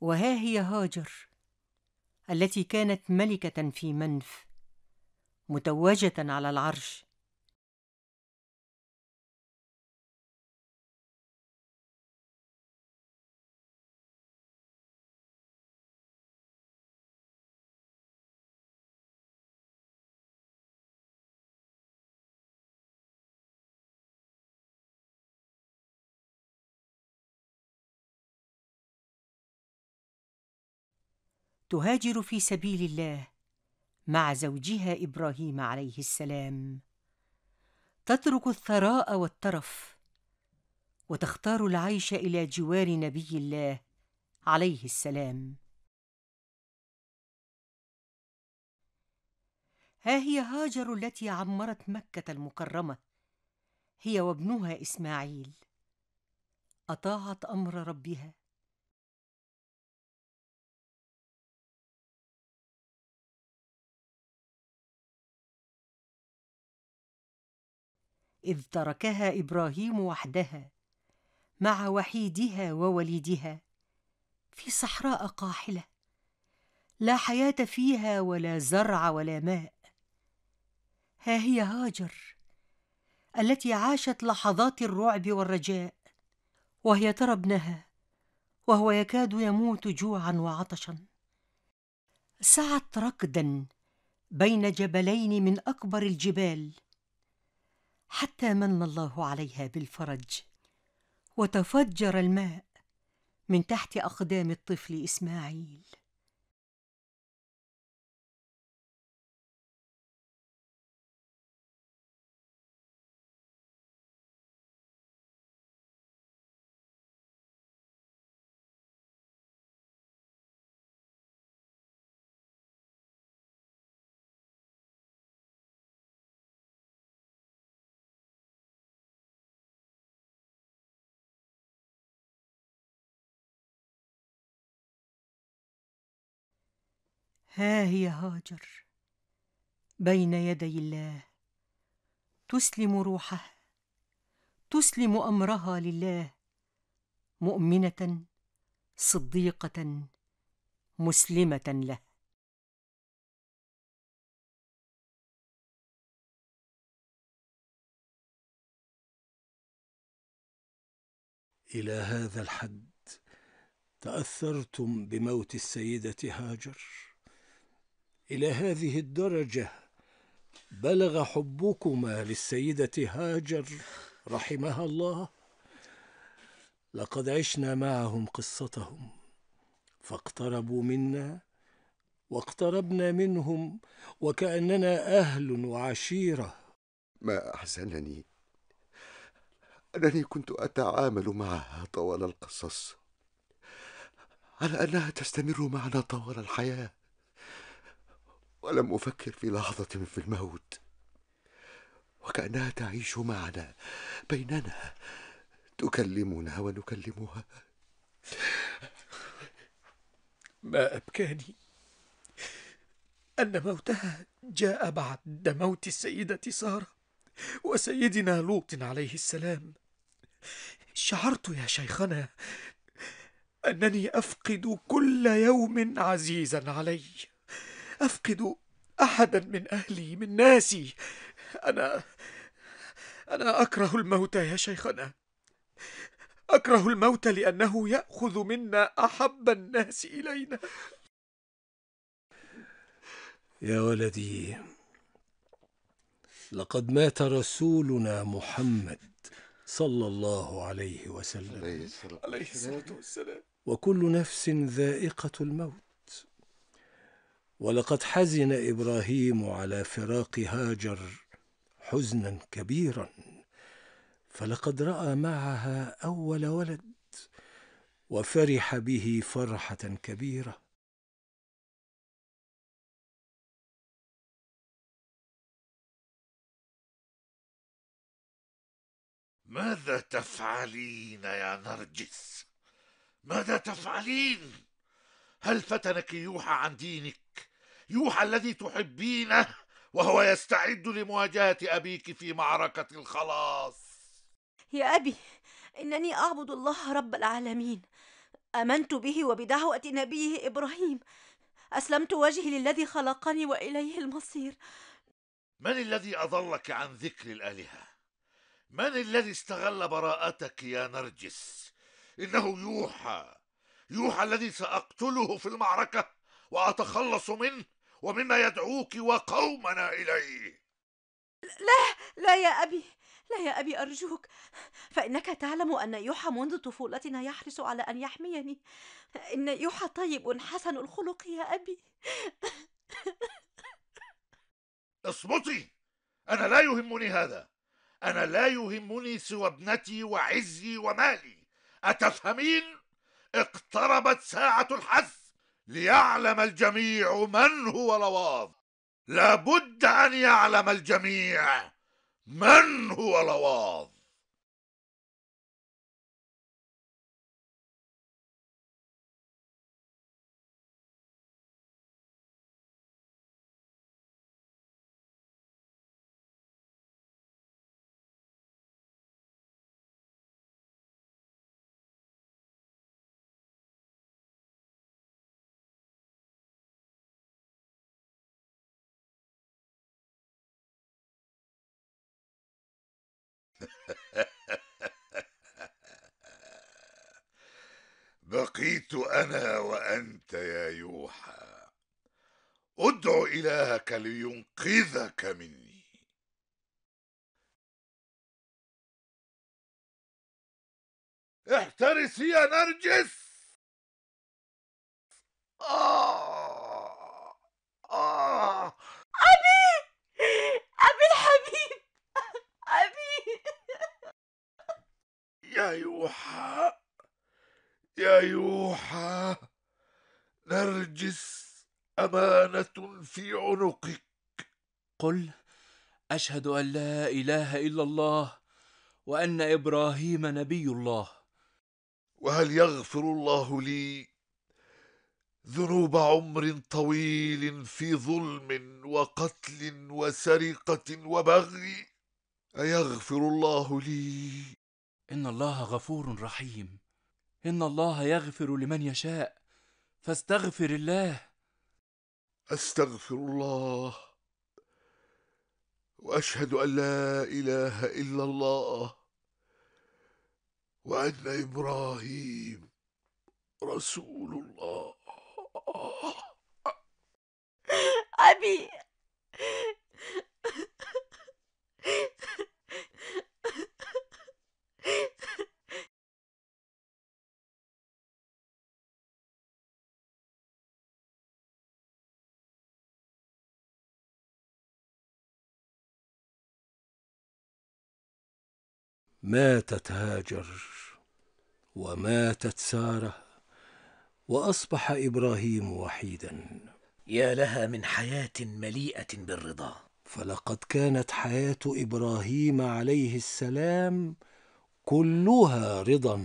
وها هي هاجر التي كانت ملكة في منف متوجة على العرش تهاجر في سبيل الله مع زوجها ابراهيم عليه السلام تترك الثراء والترف وتختار العيش الى جوار نبي الله عليه السلام ها هي هاجر التي عمرت مكه المكرمه هي وابنها اسماعيل اطاعت امر ربها إذ تركها إبراهيم وحدها مع وحيدها ووليدها في صحراء قاحلة لا حياة فيها ولا زرع ولا ماء ها هي هاجر التي عاشت لحظات الرعب والرجاء وهي ترى ابنها وهو يكاد يموت جوعا وعطشا سعت ركدا بين جبلين من اكبر الجبال حتى من الله عليها بالفرج وتفجر الماء من تحت اقدام الطفل اسماعيل ها هي هاجر بين يدي الله تسلم روحها تسلم امرها لله مؤمنه صديقه مسلمه له الى هذا الحد تاثرتم بموت السيده هاجر إلى هذه الدرجة بلغ حبكما للسيدة هاجر رحمها الله لقد عشنا معهم قصتهم فاقتربوا منا واقتربنا منهم وكأننا أهل وعشيرة ما أحزنني أنني كنت أتعامل معها طوال القصص على أنها تستمر معنا طوال الحياة ولم أفكر في لحظة في الموت وكأنها تعيش معنا بيننا تكلمنا ونكلمها ما أبكاني أن موتها جاء بعد موت السيدة سارة وسيدنا لوط عليه السلام شعرت يا شيخنا أنني أفقد كل يوم عزيزا علي أفقد أحدا من أهلي من ناسي أنا أنا أكره الموت يا شيخنا أكره الموت لأنه يأخذ منا أحب الناس إلينا يا ولدي لقد مات رسولنا محمد صلى الله عليه وسلم عليه الصلاة والسلام وكل نفس ذائقة الموت ولقد حزن إبراهيم على فراق هاجر حزنا كبيرا فلقد رأى معها أول ولد وفرح به فرحة كبيرة ماذا تفعلين يا نرجس ماذا تفعلين هل فتنك يوحى عن دينك يوحى الذي تحبينه وهو يستعد لمواجهة أبيك في معركة الخلاص يا أبي إنني أعبد الله رب العالمين آمنت به وبدعوة نبيه إبراهيم أسلمت وجهي للذي خلقني وإليه المصير من الذي أضلك عن ذكر الآلهة؟ من الذي استغل براءتك يا نرجس؟ إنه يوحى يوحى الذي سأقتله في المعركة وأتخلص منه ومما يدعوك وقومنا إليه لا لا يا أبي لا يا أبي أرجوك فإنك تعلم أن يوحى منذ طفولتنا يحرص على أن يحميني إن يوحى طيب حسن الخلق يا أبي اصمتي أنا لا يهمني هذا أنا لا يهمني سوى ابنتي وعزي ومالي أتفهمين؟ اقتربت ساعة الحز ليعلم الجميع من هو لواظ لابد أن يعلم الجميع من هو لواظ ادع إلهك لينقذك مني احترسي يا نرجس آه آه أبي أبي الحبيب أبي يا يوحى يا يوحى نرجس امانه في عنقك قل اشهد ان لا اله الا الله وان ابراهيم نبي الله وهل يغفر الله لي ذنوب عمر طويل في ظلم وقتل وسرقه وبغي ايغفر الله لي ان الله غفور رحيم ان الله يغفر لمن يشاء فاستغفر الله استغفر الله واشهد ان لا اله الا الله وان ابراهيم رسول الله ابي ماتت هاجر وماتت ساره واصبح ابراهيم وحيدا يا لها من حياه مليئه بالرضا فلقد كانت حياه ابراهيم عليه السلام كلها رضا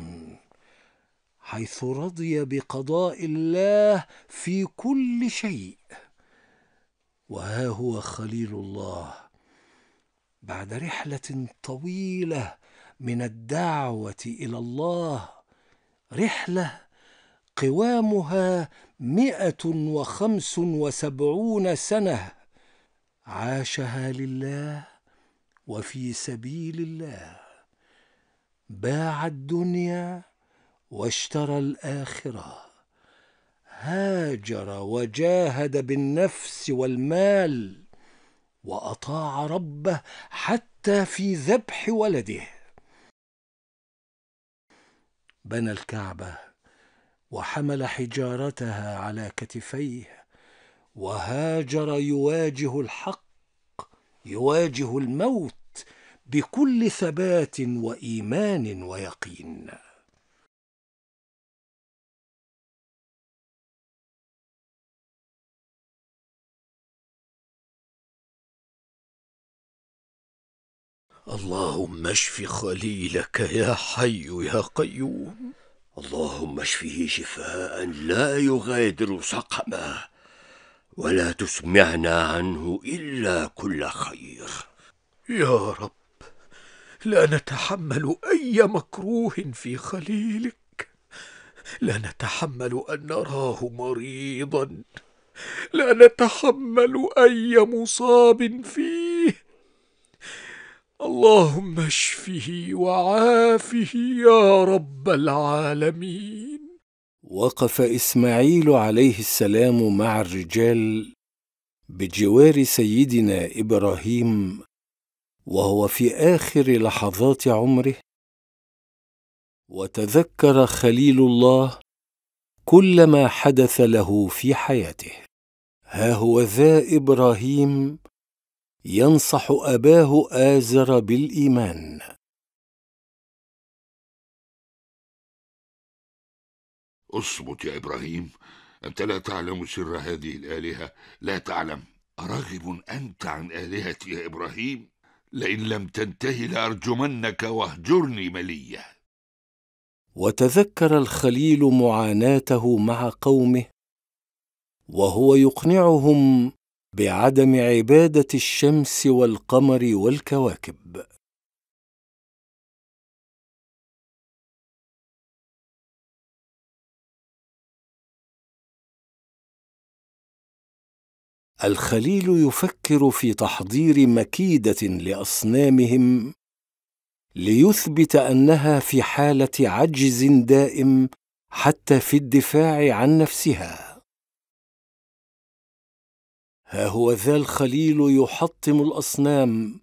حيث رضي بقضاء الله في كل شيء وها هو خليل الله بعد رحله طويله من الدعوة إلى الله رحلة قوامها مئة وخمس وسبعون سنة عاشها لله وفي سبيل الله باع الدنيا واشترى الآخرة هاجر وجاهد بالنفس والمال وأطاع ربه حتى في ذبح ولده بنى الكعبه وحمل حجارتها على كتفيه وهاجر يواجه الحق يواجه الموت بكل ثبات وايمان ويقين اللهم اشف خليلك يا حي يا قيوم اللهم اشفه شفاء لا يغادر سقما ولا تسمعنا عنه الا كل خير يا رب لا نتحمل اي مكروه في خليلك لا نتحمل ان نراه مريضا لا نتحمل اي مصاب فيه اللهم اشفه وعافه يا رب العالمين وقف اسماعيل عليه السلام مع الرجال بجوار سيدنا ابراهيم وهو في اخر لحظات عمره وتذكر خليل الله كل ما حدث له في حياته ها هو ذا ابراهيم ينصح أباه آزر بالإيمان اصمت يا إبراهيم أنت لا تعلم سر هذه الآلهة لا تعلم أراغب أنت عن آلهتي يا إبراهيم لئن لم تنتهي لأرجمنك واهجرني مليا وتذكر الخليل معاناته مع قومه وهو يقنعهم بعدم عباده الشمس والقمر والكواكب الخليل يفكر في تحضير مكيده لاصنامهم ليثبت انها في حاله عجز دائم حتى في الدفاع عن نفسها ها هو ذا الخليل يحطم الأصنام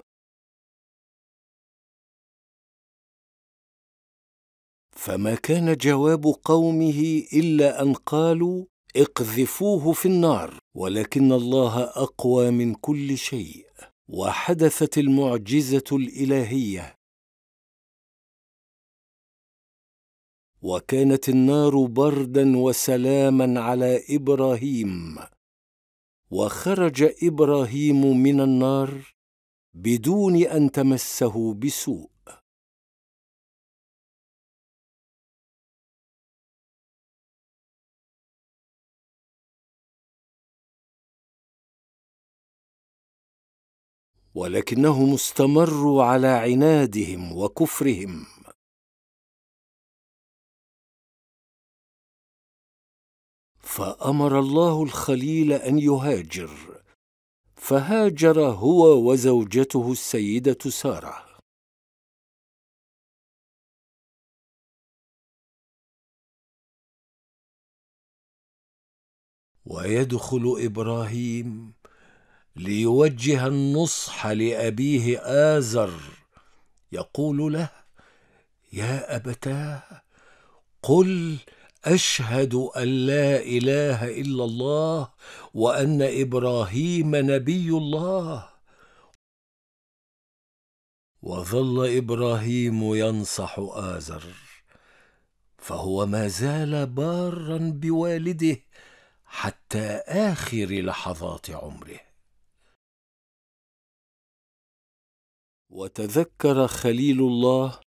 فما كان جواب قومه إلا أن قالوا اقذفوه في النار ولكن الله أقوى من كل شيء وحدثت المعجزة الإلهية وكانت النار بردا وسلاما على إبراهيم وخرج ابراهيم من النار بدون ان تمسه بسوء ولكنهم استمروا على عنادهم وكفرهم فامر الله الخليل ان يهاجر فهاجر هو وزوجته السيده ساره ويدخل ابراهيم ليوجه النصح لابيه ازر يقول له يا ابتاه قل اشهد ان لا اله الا الله وان ابراهيم نبي الله وظل ابراهيم ينصح ازر فهو ما زال بارا بوالده حتى اخر لحظات عمره وتذكر خليل الله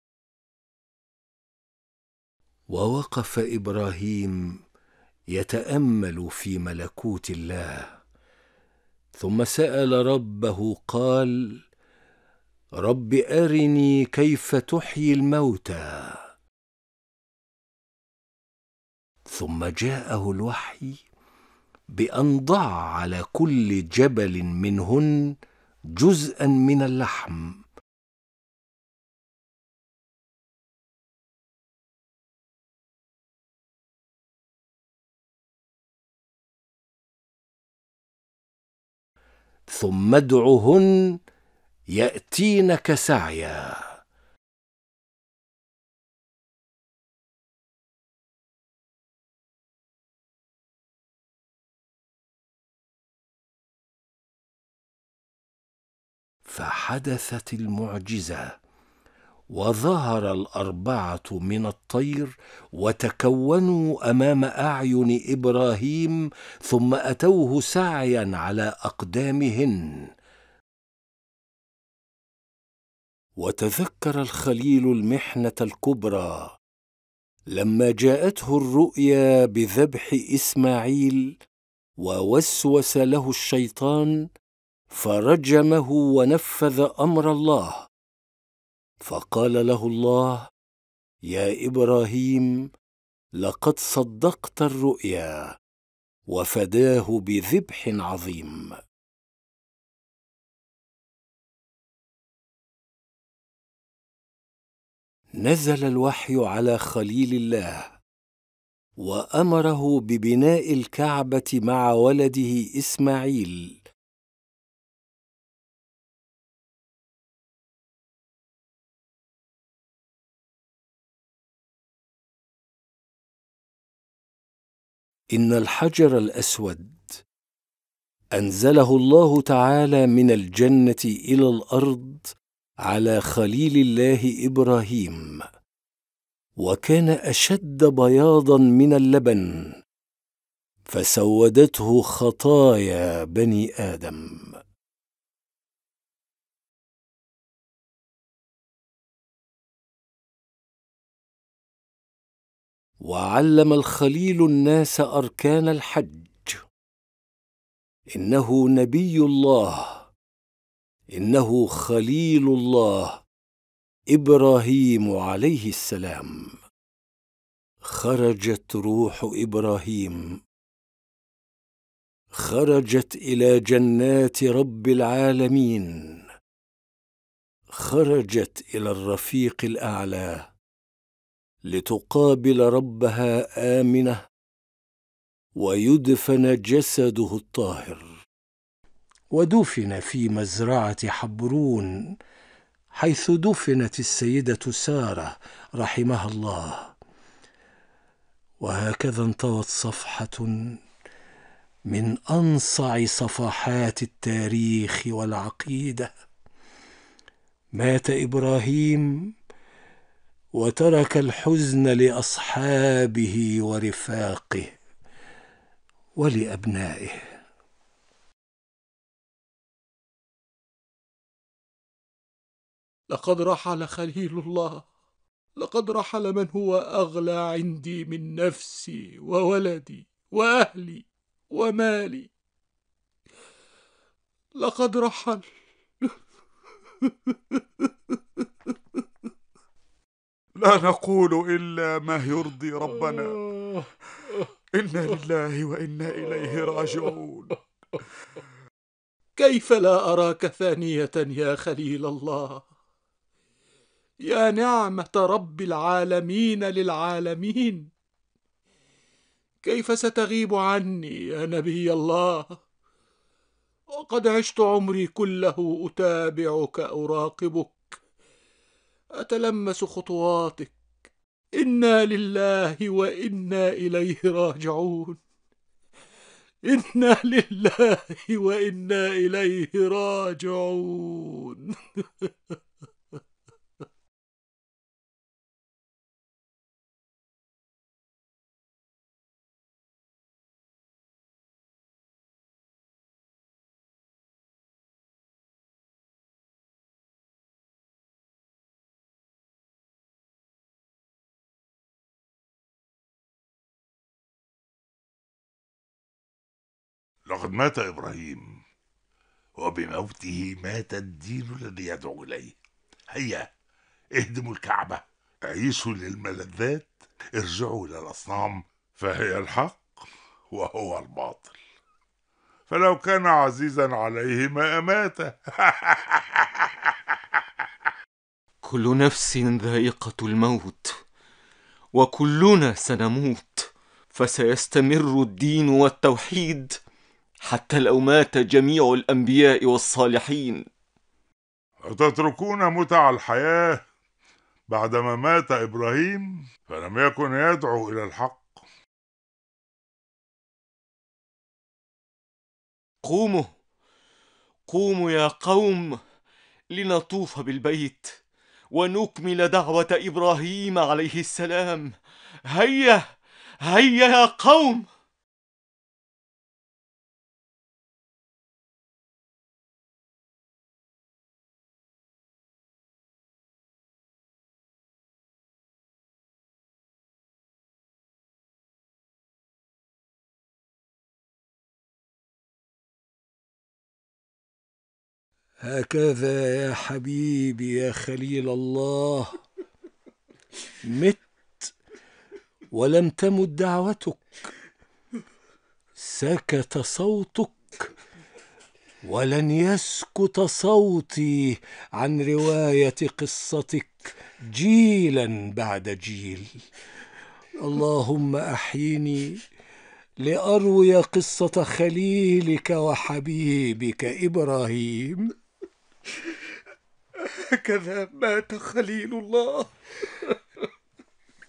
ووقف ابراهيم يتامل في ملكوت الله ثم سال ربه قال رب ارني كيف تحيي الموتى ثم جاءه الوحي بان ضع على كل جبل منهن جزءا من اللحم ثم ادعهن ياتينك سعيا فحدثت المعجزه وظهر الاربعه من الطير وتكونوا امام اعين ابراهيم ثم اتوه سعيا على اقدامهن وتذكر الخليل المحنه الكبرى لما جاءته الرؤيا بذبح اسماعيل ووسوس له الشيطان فرجمه ونفذ امر الله فقال له الله يا ابراهيم لقد صدقت الرؤيا وفداه بذبح عظيم نزل الوحي على خليل الله وامره ببناء الكعبه مع ولده اسماعيل ان الحجر الاسود انزله الله تعالى من الجنه الى الارض على خليل الله ابراهيم وكان اشد بياضا من اللبن فسودته خطايا بني ادم وعلم الخليل الناس اركان الحج انه نبي الله انه خليل الله ابراهيم عليه السلام خرجت روح ابراهيم خرجت الى جنات رب العالمين خرجت الى الرفيق الاعلى لتقابل ربها امنه ويدفن جسده الطاهر ودفن في مزرعه حبرون حيث دفنت السيده ساره رحمها الله وهكذا انطوت صفحه من انصع صفحات التاريخ والعقيده مات ابراهيم وترك الحزن لاصحابه ورفاقه ولابنائه لقد رحل خليل الله لقد رحل من هو اغلى عندي من نفسي وولدي واهلي ومالي لقد رحل لا نقول إلا ما يرضي ربنا إنا لله وإنا إليه راجعون كيف لا أراك ثانية يا خليل الله يا نعمة رب العالمين للعالمين كيف ستغيب عني يا نبي الله وقد عشت عمري كله أتابعك أراقبك اتلمس خطواتك انا لله وانا اليه راجعون انا لله وانا اليه راجعون لقد مات إبراهيم وبموته مات الدين الذي يدعو إليه هيا اهدموا الكعبة عيشوا للملذات ارجعوا إلى الأصنام فهي الحق وهو الباطل فلو كان عزيزا عليه ما أماته كل نفس ذائقة الموت وكلنا سنموت فسيستمر الدين والتوحيد حتى لو مات جميع الأنبياء والصالحين أتتركون متع الحياة بعدما مات إبراهيم فلم يكن يدعو إلى الحق قوموا قوموا يا قوم لنطوف بالبيت ونكمل دعوة إبراهيم عليه السلام هيا هيا يا قوم هكذا يا حبيبي يا خليل الله مت ولم تمت دعوتك سكت صوتك ولن يسكت صوتي عن روايه قصتك جيلا بعد جيل اللهم احيني لاروي قصه خليلك وحبيبك ابراهيم هكذا مات خليل الله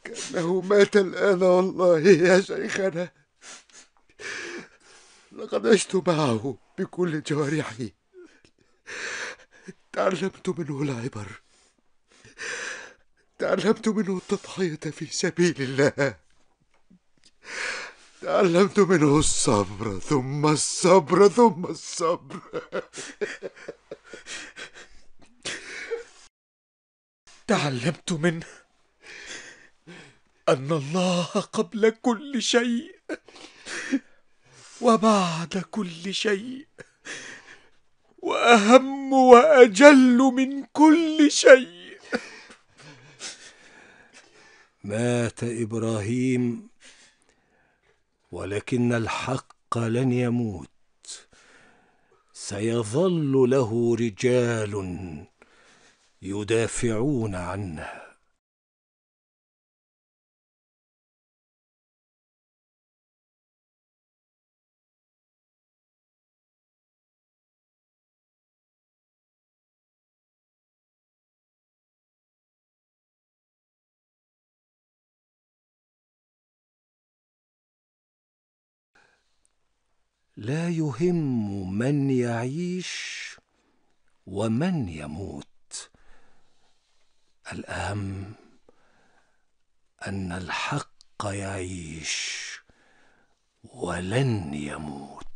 كأنه مات الآن والله يا شيخنا لقد عشت معه بكل جوارحي تعلمت منه العبر تعلمت منه التضحية في سبيل الله تعلمت منه الصبر ثم الصبر ثم الصبر تعلمت منه أن الله قبل كل شيء وبعد كل شيء وأهم وأجل من كل شيء مات إبراهيم ولكن الحق لن يموت سيظل له رجال يدافعون عنه لا يهم من يعيش ومن يموت الأهم أن الحق يعيش ولن يموت